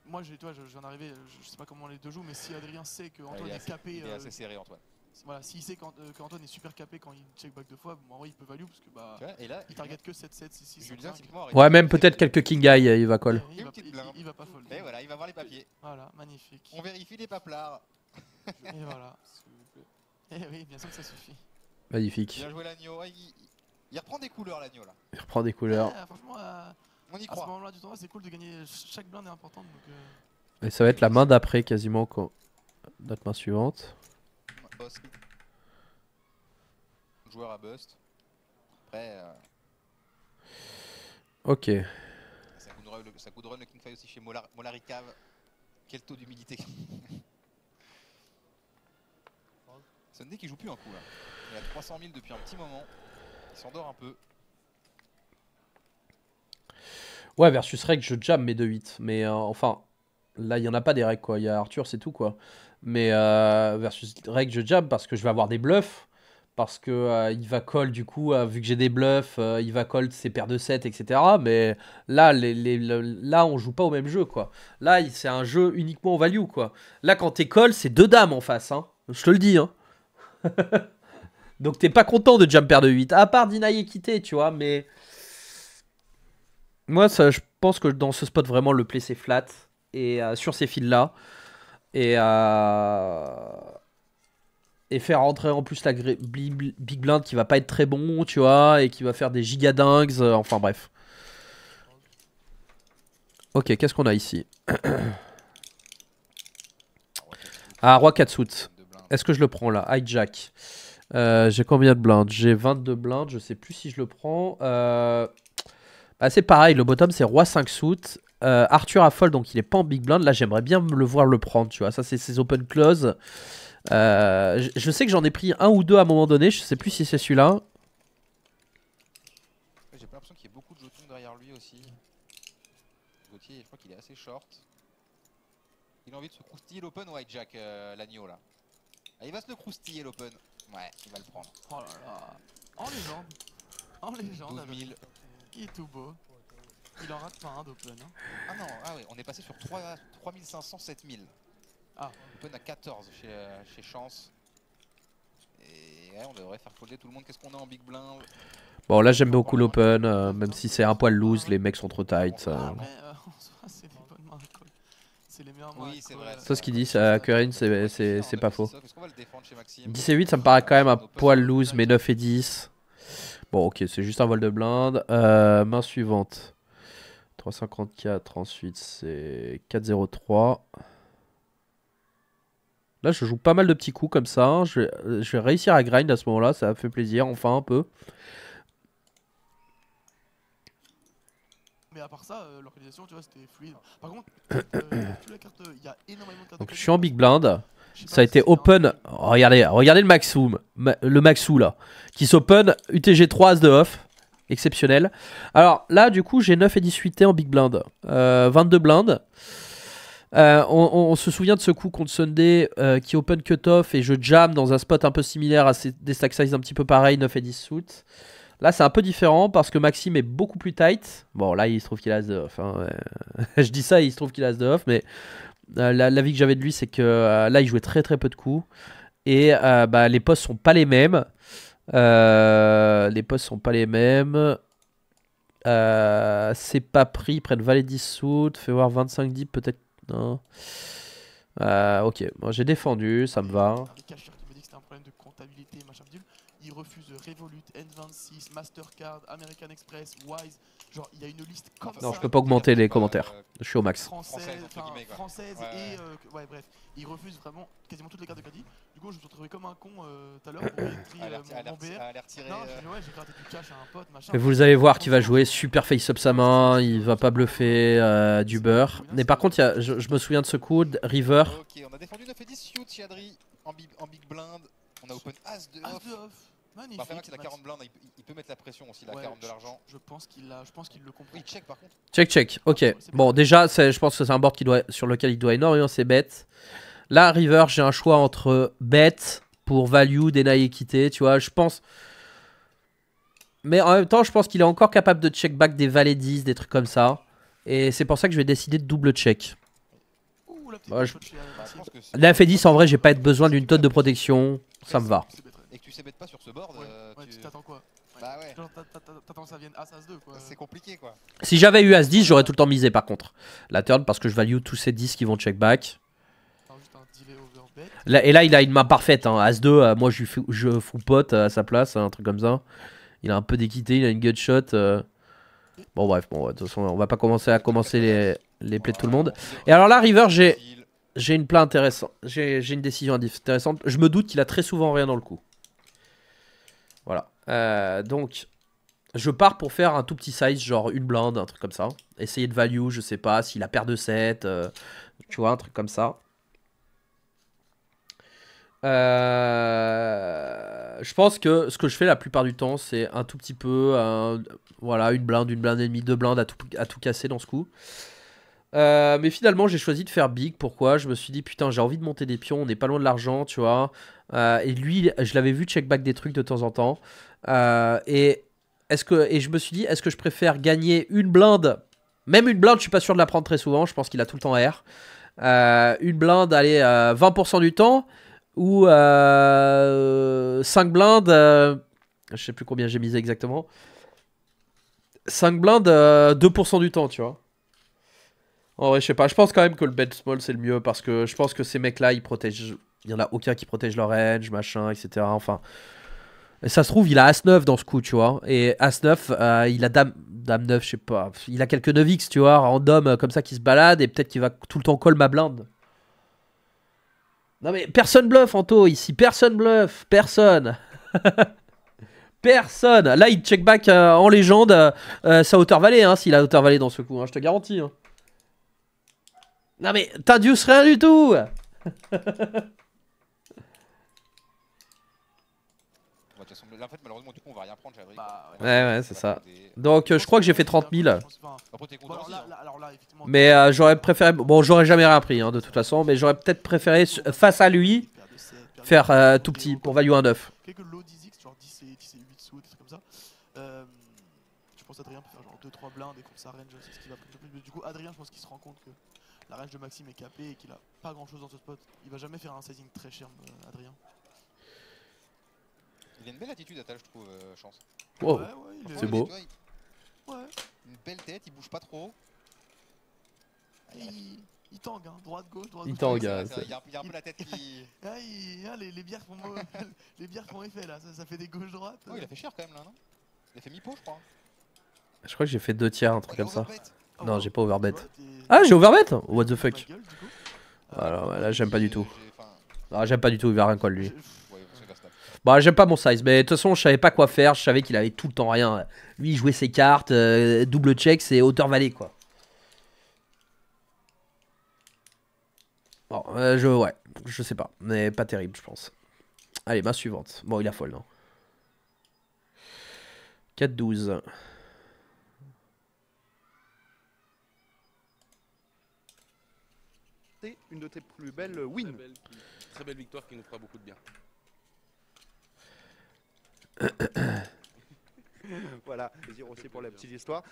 moi, toi, je, vais viens d'arriver, je, sais pas comment les deux jouent, mais si Adrien sait qu'Antoine ah, est, est, capé. Il est euh, assez serré, Antoine. Voilà, s'il sait euh, qu'Antoine est super capé quand il check back deux fois, en vrai, il peut value parce que bah. et là, il target que 7-7, 6-6. Ouais, même peut-être quelques King Eye, euh, il va call. Il, va, pas fold. Et voilà, il va voir les papiers. Voilà, magnifique. On vérifie les paplards. et voilà. Et eh oui, bien sûr que ça suffit. Magnifique. Bien joué l'agneau. Ah, il, reprend des couleurs, l'agneau là. Il reprend des couleurs. Ah, franchement, on y croit. À ce moment-là du tournoi, c'est cool de gagner. Chaque blinde est importante. Donc, euh. Et ça va être la main d'après quasiment, quand Notre main suivante. Joueur à bust. Après. Euh... Ok. Ça coudronne run le King aussi chez Molar, Quel taux d'humidité. Sunday qui joue plus un coup là. Il a 300 000 depuis un petit moment. Il s'endort un peu. Ouais, versus Rek je jam mes 2-8. Mais euh, enfin, là, il n'y en a pas des Rek quoi. Il y a Arthur, c'est tout, quoi. Mais euh, versus Rek je jam parce que je vais avoir des bluffs. Parce que euh, il va call, du coup, vu que j'ai des bluffs, il va call ses paires de 7, etc. Mais là, les, les, là, on joue pas au même jeu, quoi. Là, c'est un jeu uniquement value, quoi. Là, quand t'es call, c'est deux dames en face, hein. Je te le dis, hein. Donc t'es pas content de jam paire de 8. À part et quitter tu vois, mais moi, ça, je pense que dans ce spot, vraiment, le play, c'est flat. Et euh, sur ces fils-là. Et, euh, et faire rentrer en plus la Big Blind qui va pas être très bon, tu vois, et qui va faire des giga-dingues, euh, enfin, bref. Ok, qu'est-ce qu'on a ici Ah, Roi 4 soutes. Est-ce que je le prends là Hijack. J'ai combien de blindes J'ai 22 blindes, je sais plus si je le prends. Euh. Bah, c'est pareil, le bottom c'est roi 5 soutes. Euh, Arthur a fold, donc il est pas en big blind. Là, j'aimerais bien le voir le prendre, tu vois. Ça, c'est ses open close. Euh, je, sais que j'en ai pris un ou deux à un moment donné. Je sais plus si c'est celui-là. J'ai pas l'impression qu'il y ait beaucoup de jetons derrière lui aussi. Gauthier, je crois qu'il est assez short. Il a envie de se croustiller l'open ou hijack euh, l'agneau là. Ah, il va se le croustiller l'open. Ouais, il va le prendre. Oh là là. En légende. En légende. 12 qui est tout beau. Il en rate pas un d'Open. Hein. Ah non, ah oui, on est passé sur 3, 3500, 7000. Ah. Open à 14 chez, euh, chez Chance. Et ouais, on devrait faire folder tout le monde. Qu'est-ce qu'on a en big blind Bon, là j'aime beaucoup l'open, euh, même si c'est un poil loose, les mecs sont trop tight. Euh. Ah, c'est les Oui, c'est vrai. ça ce qu'ils disent, euh, c'est pas faux. 10 et 8, ça me paraît quand même un poil loose, mais 9 et 10. Bon, ok, c'est juste un vol de blinde. Euh, main suivante. 354, ensuite c'est 403. Là, je joue pas mal de petits coups comme ça. Hein. Euh, je, vais, réussir à grind à ce moment-là, ça fait plaisir, enfin un peu. Mais à part ça, euh, l'organisation, tu vois, c'était fluide. Par contre, il y a énormément de Donc, je suis en big blind. Ça a été open. Oh, regardez, regardez le Maxou le Maxou là, qui s'open UTG 3 As de off. Exceptionnel. Alors là, du coup, j'ai 9 et 18 en big blind. 22 euh, blindes. Euh, on, se souvient de ce coup contre Sunday euh, qui open cut off et je jam dans un spot un peu similaire à ces, des stack size un petit peu pareil, 9 et 10 suit Là, c'est un peu différent parce que Maxime est beaucoup plus tight. Bon, là, il se trouve qu'il a as de off. Hein. je dis ça, il se trouve qu'il a as de off, mais euh, l'avis vie que j'avais de lui, c'est que euh, là, il jouait très très peu de coups. Et euh, bah, les postes sont pas les mêmes. les postes sont pas les mêmes. c'est pas pris, près de valet 10 soutes, fait voir 25 10 peut-être. Non. ok, moi j'ai défendu, ça me va. me un problème de comptabilité, machin ils refusent Revolut, N26, Mastercard, American Express, Wise. Genre, il y a une liste comme ça. Non, je peux pas augmenter les commentaires. je suis au max. Française, enfin française et. ouais, euh, bref. Ils refusent vraiment quasiment toutes les cartes de crédit. Du coup, je me suis retrouvé comme un con euh, tout à l'heure euh, mon, l'air BR. Non, j'ai ouais, gratté du cash à un pote, machin. Mais vous allez voir qu'il va jouer super face up sa main. Il va pas bluffer du beurre. Mais par contre, y a, je, me souviens de ce coup, River. Ok, on a défendu 9 et 10 Hugh, Chiadri en big, en big blind. On a open As de off il peut mettre la pression aussi, il a 40 de l'argent. Je, pense qu'il le comprend. Il check par contre. Check, check, ok. bon, déjà, je pense que c'est un board qui doit, sur lequel il doit énormément, c'est bête. Là, River, j'ai un choix entre bet pour value, deny équité, tu vois, je pense. Mais en même temps, je pense qu'il est encore capable de check back des valets 10, des trucs comme ça. Et c'est pour ça que je vais décider de double check. Ouh, la bah, bah, fait 10 en vrai, j'ai pas besoin d'une tonne de protection. Ça me va pas sur ce euh, tu t'attends quoi Bah ça vienne As, 2 C'est compliqué quoi. Si j'avais eu As 10, j'aurais tout le temps misé par contre. La turn parce que je value tous ces 10 qui vont check back. et là, il a une main parfaite. Hein. As 2, euh, moi je, je fous pote euh, à sa place, hein, un truc comme ça. Il a un peu d'équité, il a une good shot. Bon, bref, bon, de toute façon, on va pas commencer à commencer les, les plaies de tout le monde. Et alors là, River, j'ai j'ai une plainte intéressante. J'ai une décision intéressante. Je me doute qu'il a très souvent rien dans le coup. Euh, donc, je pars pour faire un tout petit size, genre une blinde, un truc comme ça. Essayer de value, je sais pas, s'il a paire de 7, euh, tu vois, un truc comme ça. Euh, je pense que ce que je fais la plupart du temps, c'est un tout petit peu, voilà, une blinde, une blinde et demie, deux blindes à tout, à tout casser dans ce coup. mais finalement, j'ai choisi de faire big. Pourquoi Je me suis dit, putain, j'ai envie de monter des pions, on n'est pas loin de l'argent, tu vois. et lui, je l'avais vu check back des trucs de temps en temps. Euh, et, est-ce que, et je me suis dit, est-ce que je préfère gagner une blinde Même une blinde, je suis pas sûr de la prendre très souvent. Je pense qu'il a tout le temps R. Euh, une blinde, allez, 20% euh, du temps. Ou 5 blindes. je sais plus combien j'ai misé exactement. 5 blindes, 2% du temps, tu vois. En vrai, je sais pas. Je pense quand même que le bet small c'est le mieux parce que je pense que ces mecs-là, ils protègent. Il y en a aucun qui protège leur range, machin, etc. Enfin, ça se trouve, il a As-9 dans ce coup, tu vois. Et As-9, euh, il a Dame, Dame 9, je sais pas. Il a quelques 9x, tu vois, random euh, comme ça qui se balade et peut-être qu'il va tout le temps call ma blinde. Non mais personne bluff, Anto, ici. Personne bluff. Personne. personne. Là, il check back euh, en légende sa hauteur vallée, hein, s'il a hauteur vallée dans ce coup, hein, je te garantis. Hein. Non mais t'induces rien du tout en fait, malheureusement, du coup, on va rien prendre, bah, ouais, ouais, c'est ça. Donc, euh, je crois que j'ai fait 30 000. Hein. Mais euh, j'aurais euh, préféré. Bon, j'aurais jamais rien pris, hein, de toute façon. Mais j'aurais peut-être préféré, face à lui, faire tout petit pour value 1-9. Je pense Adrien peut faire genre 2-3 blindes et contre sa range, c'est ce qu'il va plus. Du coup, Adrien, je pense qu'il se rend compte que la range de Maxime est capée et qu'il a pas grand chose dans ce spot. Il va jamais faire un sizing très cher, Adrien. Il a une belle attitude Atal je trouve euh, chance. Wow. Ouais, c'est beau. Ouais. Une belle tête, il bouge pas trop. Il, tangue hein, droite gauche, droite gauche. Hein, il tangue, il, y a un peu la tête qui. Aïe ah, ah, les, bières font les bières font effet là, ça, fait des gauches droites. il a fait cher quand même là, non Il a fait mi-pot je crois. Hein. Je crois que j'ai fait deux tiers, un truc comme ça. Ah, non, j'ai pas overbet. Ah, j'ai overbet What the fuck Alors là, j'aime pas du tout. Ah, j'aime pas du tout, il va rien quoi lui. Bah j'aime pas mon size, mais de toute façon, je savais pas quoi faire. Je savais qu'il avait tout le temps rien. Lui, il jouait ses cartes, euh, double check, c'est hauteur vallée, quoi. Bon, euh, je, ouais, je sais pas, mais pas terrible, je pense. Allez, main suivante. Bon, il a folle, non 4-12. Une de tes plus belles wins. Très belle victoire qui nous fera beaucoup de bien. voilà, Plaisir aussi pour la petite histoire.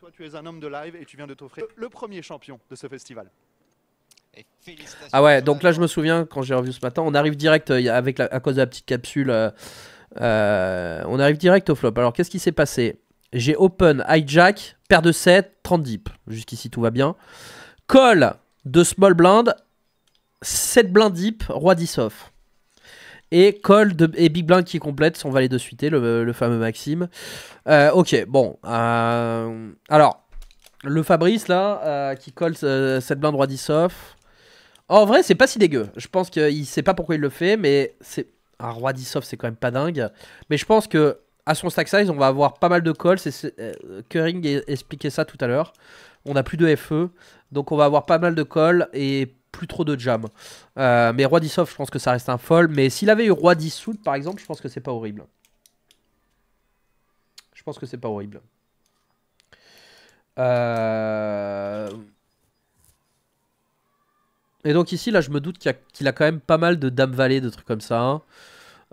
toi, tu es un homme de live et tu viens de t'offrir le premier champion de ce festival. Ah ouais, donc là je me souviens quand j'ai revu ce matin, on arrive direct euh, avec à cause de la petite capsule, euh, euh, on arrive direct au flop. Alors qu'est-ce qui s'est passé J'ai open hijack, paire de 7, 30 deep. Jusqu'ici tout va bien. Call de small blind, 7 blind deep, roi 10 et call de, Big Blind qui complète son valet de suite le, fameux Maxime. Euh, ok, bon. Euh, alors, le Fabrice là, euh, qui colle cette blinde roi d'Isof. En vrai, c'est pas si dégueu. Je pense qu'il sait pas pourquoi il le fait, mais c'est. Un roi d'Isof, c'est quand même pas dingue. Mais je pense que à son stack size, on va avoir pas mal de calls. Curing expliquait ça tout à l'heure. On a plus de FE, donc on va avoir pas mal de calls et plus trop de jam. Euh, mais Roi off je pense que ça reste un folle, Mais s'il avait eu Roi d'Issoud, par exemple, je pense que c'est pas horrible. Je pense que c'est pas horrible. Euh, Et donc ici, là, je me doute qu'il a, quand même pas mal de dames vallées, de trucs comme ça. Hein.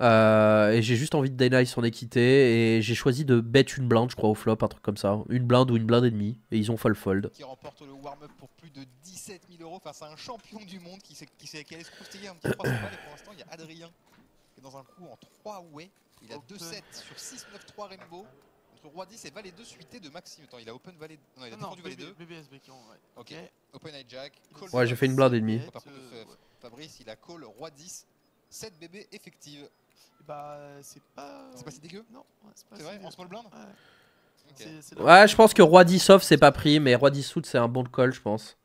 Euh, et j'ai juste envie de deny son équité. Et j'ai choisi de bet une blinde, je crois, au flop, un truc comme ça. Une blinde ou une blinde et demie. Et ils ont fall fold. Qui remporte le warm-up pour plus de 17 000 euros face à un champion du monde qui s'est qui, qui allé se croustiller un petit 300 balles. Et pour l'instant, il y a Adrien qui est dans un coup en 3 way. Il a 2-7 sur 6-9-3 Rainbow. Entre Roi 10 et Valet 2 suité de Maxime. Attends, il a Open Valet. Non, il a défendu Valet 2. BBSB Ok. Open Hijack. ouais, j'ai fait une blinde et demie. Euh, Fabrice, il a call Roi 10. 7 bébés effectives bah, euh, c'est pas. C'est pas si dégueu Non, c'est vrai, on se le Ouais. Ouais, je pense que Roi off c'est pas pris, mais Roi soud, c'est un bon de call, je pense.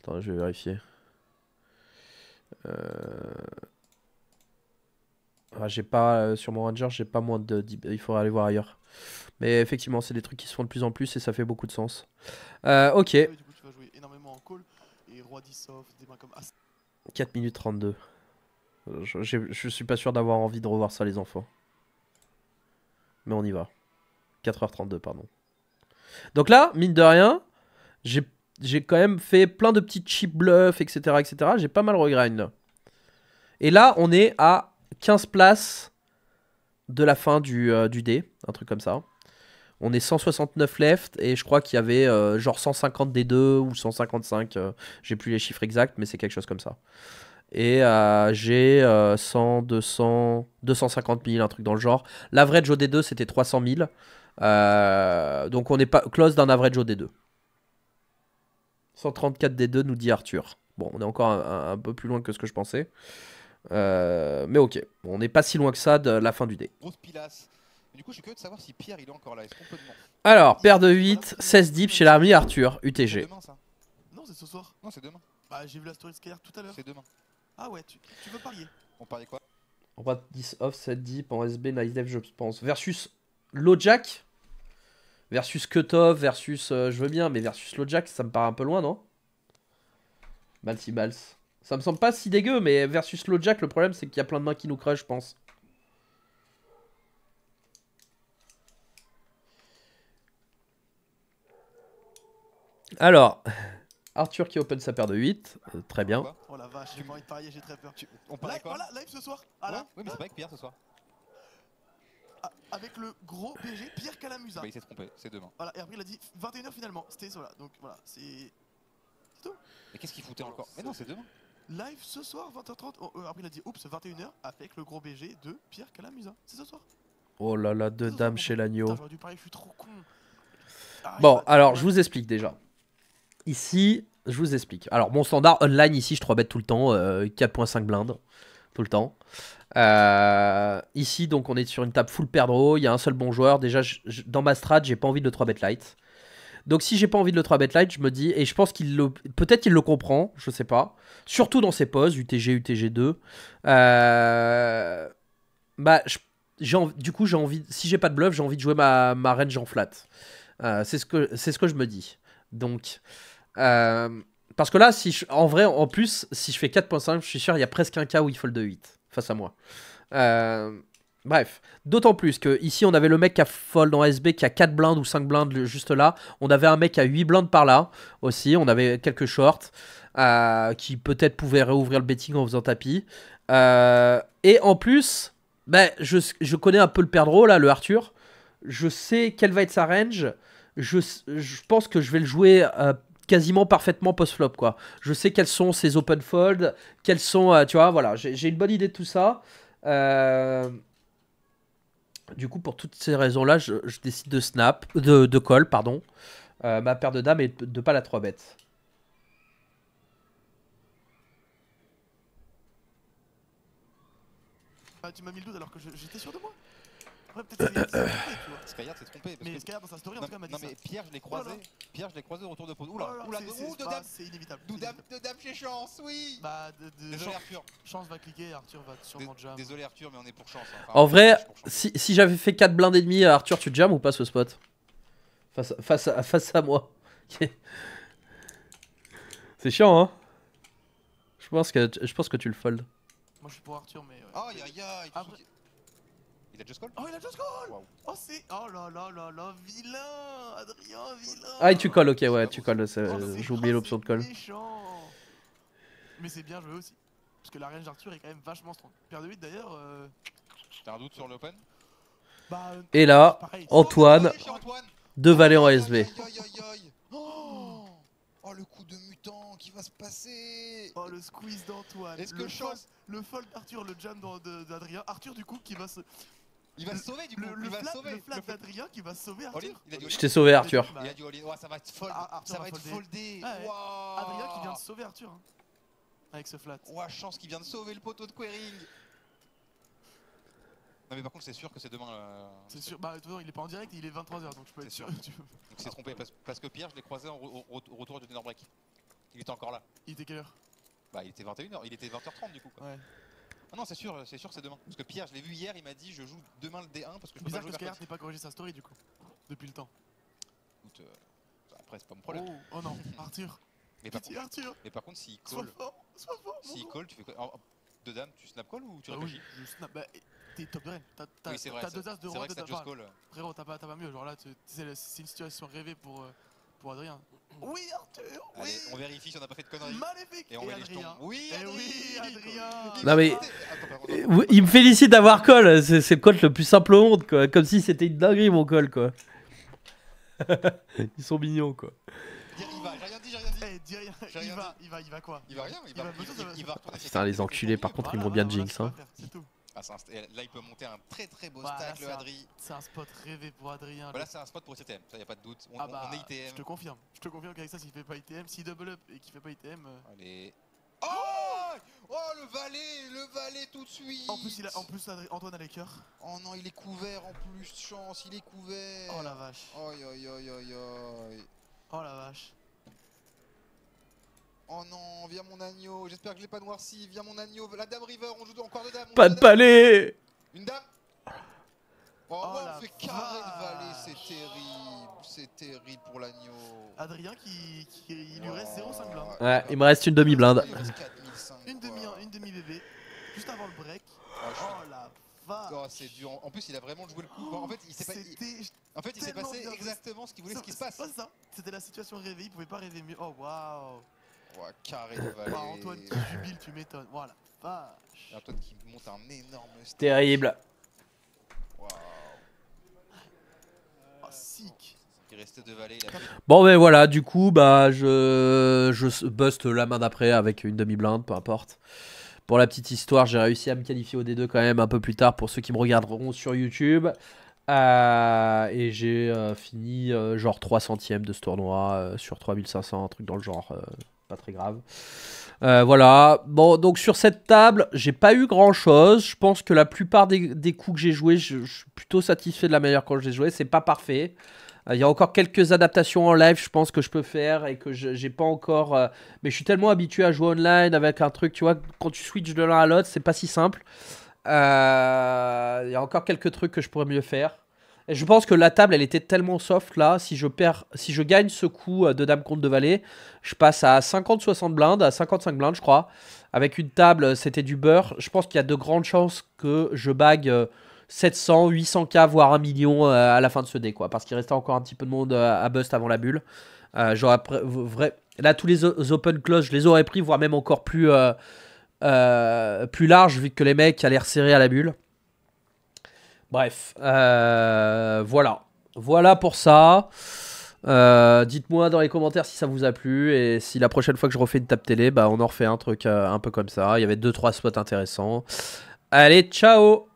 Attends, je vais vérifier. Euh... Ah, j'ai pas euh, sur mon Ranger, j'ai pas moins de il faudrait aller voir ailleurs. Mais effectivement, c'est des trucs qui se font de plus en plus et ça fait beaucoup de sens. Euh, ok, Du coup, tu vas jouer énormément en call et roi des mains comme 4 minutes 32. Je, suis pas sûr d'avoir envie de revoir ça, les enfants. Mais on y va. 4h32, pardon. Donc là, mine de rien, j'ai quand même fait plein de petits cheap bluffs, etc. etc. J'ai pas mal regrind. Et là, on est à 15 places de la fin du, euh, du dé, un truc comme ça. On est 169 left et je crois qu'il y avait euh, genre 150 des deux ou 155, euh, j'ai plus les chiffres exacts, mais c'est quelque chose comme ça et euh, j'ai 100, 200, 250 000, un truc dans le genre. L'average au D2, c'était 300 000. Euh, donc on est pas close d'un average au D2. 134 D2 nous dit Arthur. Bon, on est encore un, peu plus loin que ce que je pensais. Euh, mais ok, on n'est pas si loin que ça de la fin du dé. Du coup, je suis curieux de savoir si Pierre il est encore là. Alors, paire de 8, 16 dips chez l'armée Arthur, UTG. Demain, ça. Non, c'est ce soir. Non, c'est demain. Bah, j'ai vu la story de tout à l'heure. C'est demain. Ah ouais, tu, veux parier On parie quoi On va 10 off, 7 deep, en SB, nice dev, je pense. Versus jack. Versus Cutoff, versus euh, je veux bien, mais versus jack, ça me paraît un peu loin, non si Bals. Ça me semble pas si dégueu, mais versus Lojack, le problème c'est qu'il y a plein de mains qui nous crush, je pense. Alors, Arthur qui open sa paire de 8. Euh, très bien. Oh la vache, j'ai pas envie de parier, j'ai très peur. On parie quoi live ce soir ah, Oui, mais c'est pas avec Pierre ce soir. Ah, avec le gros BG, Pierre Calamusa. Bah, il s'est trompé, c'est demain. Voilà, et après il a dit 21h finalement, c'était voilà. Donc voilà, c'est. C'est tout. Mais qu'est-ce qu'il foutait encore Mais non, c'est demain. Live ce soir, 20h30. Oh, euh, après il a dit oups, 21h avec le gros BG de Pierre Calamusa. C'est ce soir. Oh là là, deux dames chez l'agneau. trop ah, bon, alors je vous explique déjà. Ici, je vous explique. Alors, mon standard online, ici, je 3 bet tout le temps, 4.5 euh, blindes, tout le temps. Euh, ici, donc, on est sur une table full perdreau, il y a un seul bon joueur. Déjà, dans ma strat, j'ai pas envie de le 3 bet light. Donc, si j'ai pas envie de le 3 bet light, je me dis, et je pense qu'il le. Peut-être qu'il le comprend, je sais pas. Surtout dans ses poses, UTG, UTG2. Euh, bah, j'ai du coup, j'ai envie. Si j'ai pas de bluff, j'ai envie de jouer ma, range en flat. c'est ce, que, ce que je me dis. Donc. Euh, parce que là, si en vrai, en plus, si je fais 4.5, je suis sûr, il y a presque un cas où il fold de 8 face à moi. Euh, bref, d'autant plus que ici, on avait le mec qui a fold en SB qui a 4 blindes ou 5 blindes juste là. On avait un mec qui a 8 blindes par là aussi. On avait quelques shorts euh, qui peut-être pouvaient réouvrir le betting en faisant tapis. et en plus, ben, je, connais un peu le perdreau là, le Arthur. Je sais quelle va être sa range. Je, je pense que je vais le jouer quasiment parfaitement post-flop, quoi. Je sais quels sont ces open fold, quels sont, euh, tu vois, voilà, j'ai une bonne idée de tout ça. Euh, du coup, pour toutes ces raisons-là, je, décide de snap, de, call, pardon, euh, ma paire de dames et de pas la 3 bêtes. Ah, tu m'as mis le doute alors que j'étais sûr de moi Ouais, peut-être c'est Skyard s'est trompé. Parce mais que... Skyard dans sa story, en tout cas, m'a dit. Non, mais Pierre, je l'ai oh croisé. Pierre, je l'ai croisé au retour de pause. Oh oula, oh oula, de C'est inévitable. de dame chez Chance, oui. Bah, de, de Désolé, Arthur. Chance va cliquer, Arthur va sûrement jam. Désolé, Arthur, mais on est pour Chance. Hein. Enfin, en vrai, si, si j'avais fait 4 blindes et demi à Arthur, tu jam ou pas ce spot face, face, à, face à moi. c'est chiant, hein. Je pense, que, je pense que tu le fold. Moi, je suis pour Arthur, mais. Aïe, aïe, aïe. Ah, il a just call Oh, il a just call Oh, c'est. Oh là là là là, vilain Adrien, vilain Ah, et tu call, ok, ouais, tu call. J'ai oublié oh, l'option de call. Méchant. Mais c'est bien joué aussi. Parce que la range d'Arthur est quand même vachement strong. Paire de 8 d'ailleurs. Euh... T'as un doute sur l'open bah, euh, Et là, Antoine, oh, de Valais en SB. Oh, oh, le coup de mutant qui va se passer. Oh, le squeeze d'Antoine. Est-ce que le le fold d'Arthur, le jam d'Adrien. Arthur, du coup, qui va se il va le sauver du coup. Le, il va flat, sauver. Le flat d'Adrien qui va sauver Arthur. Je t'ai sauvé Arthur. Il a dit ça va être ah, ça va, être foldé. Ah, ouais. Adrien qui vient de sauver Arthur. Hein. Avec ce flat. Ouah, chance qu'il vient de sauver le poteau de Quering. Non mais par contre c'est sûr que c'est demain euh, C'est sûr, bah il est pas en direct, il est 23h donc je peux être sûr. donc c'est trompé parce, que Pierre je l'ai croisé en au, retour du dinner break. Il était encore là. Il était quelle heure Bah il était 21h, il était 20h30 du coup quoi. Ouais. Ah non, c'est sûr, c'est sûr, c'est demain. Parce que Pierre, je l'ai vu hier, il m'a dit je joue demain le D1 parce que je peux Bizarre pas jouer que n'ait pas corrigé sa story du coup, depuis le temps. Écoute, euh, après, c'est pas mon problème. Oh, oh non, Arthur mais par, contre, Arthur mais par contre, s'il call. Sois fort, S'il call, tu fais quoi De Deux dames, tu snap call ou tu bah oui, je snap. Bah, t'es top de reine. T'as oui, deux as de roi, deux call. Frérot, t'as pas, pas mieux. Genre là, c'est une situation rêvée pour. Euh, pour Adrien. Mm-hmm. Oui, Arthur oui. Allez, on vérifie si on n'a pas fait de conneries. Maléfique Et on et met eh oui, Adrien. oui, Adrien Non mais, il me félicite d'avoir call, c'est le code le plus simple au monde, quoi. Comme si c'était une dinguerie, mon call, quoi. Ils sont mignons, quoi. Il va, j'ai rien dit, j'ai rien dit. Eh, dis rien. il, va, il va, quoi Il va rien, il va, il va, Putain, les enculés, par contre, ils vont bien jinx, hein. C'est tout là, il peut monter un très très beau bah, stack, le Adri. C'est un spot rêvé pour Adrien. Bah, là c'est un spot pour ITM, ça, y a pas de doute. On, ah bah, est ITM. Je te confirme, je te confirme qu'avec ça, s'il fait pas ITM, s'il double up et qu'il fait pas ITM. Euh, Allez. Oh Oh le valet, le valet tout de suite En plus, il en plus Antoine a les cœurs. Oh non, il est couvert en plus, chance, il est couvert Oh la vache Oh la vache Oh non, viens mon agneau, j'espère que je l'ai pas noirci, viens mon agneau, la dame river, on joue encore de dame. Pas de palais Une dame Oh, oh on fait carré de valet, c'est terrible, c'est terrible pour l'agneau. Adrien qui, il lui reste 0,5 blinde. Ouais, il me reste une demi-blinde. Une demi, une demi-bébé, juste avant le break. Oh, la oh la Oh, c'est dur. En plus, il a vraiment joué le coup. en fait, il s'est pas... en fait, passé exactement ce qu'il voulait, ce qui se passe. C'était la situation rêvée. Il pouvait pas rêver mieux. Oh waouh. Terrible. sick. Bon, ben voilà, du coup, bah, je, je buste la main d'après avec une demi-blinde, peu importe. Pour la petite histoire, j'ai réussi à me qualifier au D2 quand même un peu plus tard pour ceux qui me regarderont sur YouTube. Euh, et j'ai euh, fini euh, genre 3 centièmes de ce tournoi sur 3500, un truc dans le genre pas très grave. Euh, voilà. Bon, donc sur cette table, j'ai pas eu grand chose. Je pense que la plupart des, coups que j'ai joués, je, suis plutôt satisfait de la manière quand j'ai joué. C'est pas parfait. Euh, il y a encore quelques adaptations en live, je pense, que je peux faire et que j'ai pas encore. Euh, mais je suis tellement habitué à jouer online avec un truc, tu vois, quand tu switches de l'un à l'autre, c'est pas si simple. Il y a encore quelques trucs que je pourrais mieux faire. Je pense que la table, elle était tellement soft là. Si je perds, si je gagne ce coup euh, de dame contre de vallée je passe à 50-60 blindes, à 55 blindes, je crois. Avec une table, euh, c'était du beurre. Je pense qu'il y a de grandes chances que je bague 700, euh, 800K, voire 1 million à la fin de ce dé, quoi. Parce qu'il restait encore un petit peu de monde à bust avant la bulle. j'aurais vrai... Là, tous les open close, je les aurais pris, voire même encore plus, plus large, vu que les mecs allaient resserrer à la bulle. Bref, euh, voilà. Voilà pour ça. Euh, dites-moi dans les commentaires si ça vous a plu et si la prochaine fois que je refais une tape télé, bah on en refait un truc euh, un peu comme ça. Il y avait 2-3 spots intéressants. Allez, ciao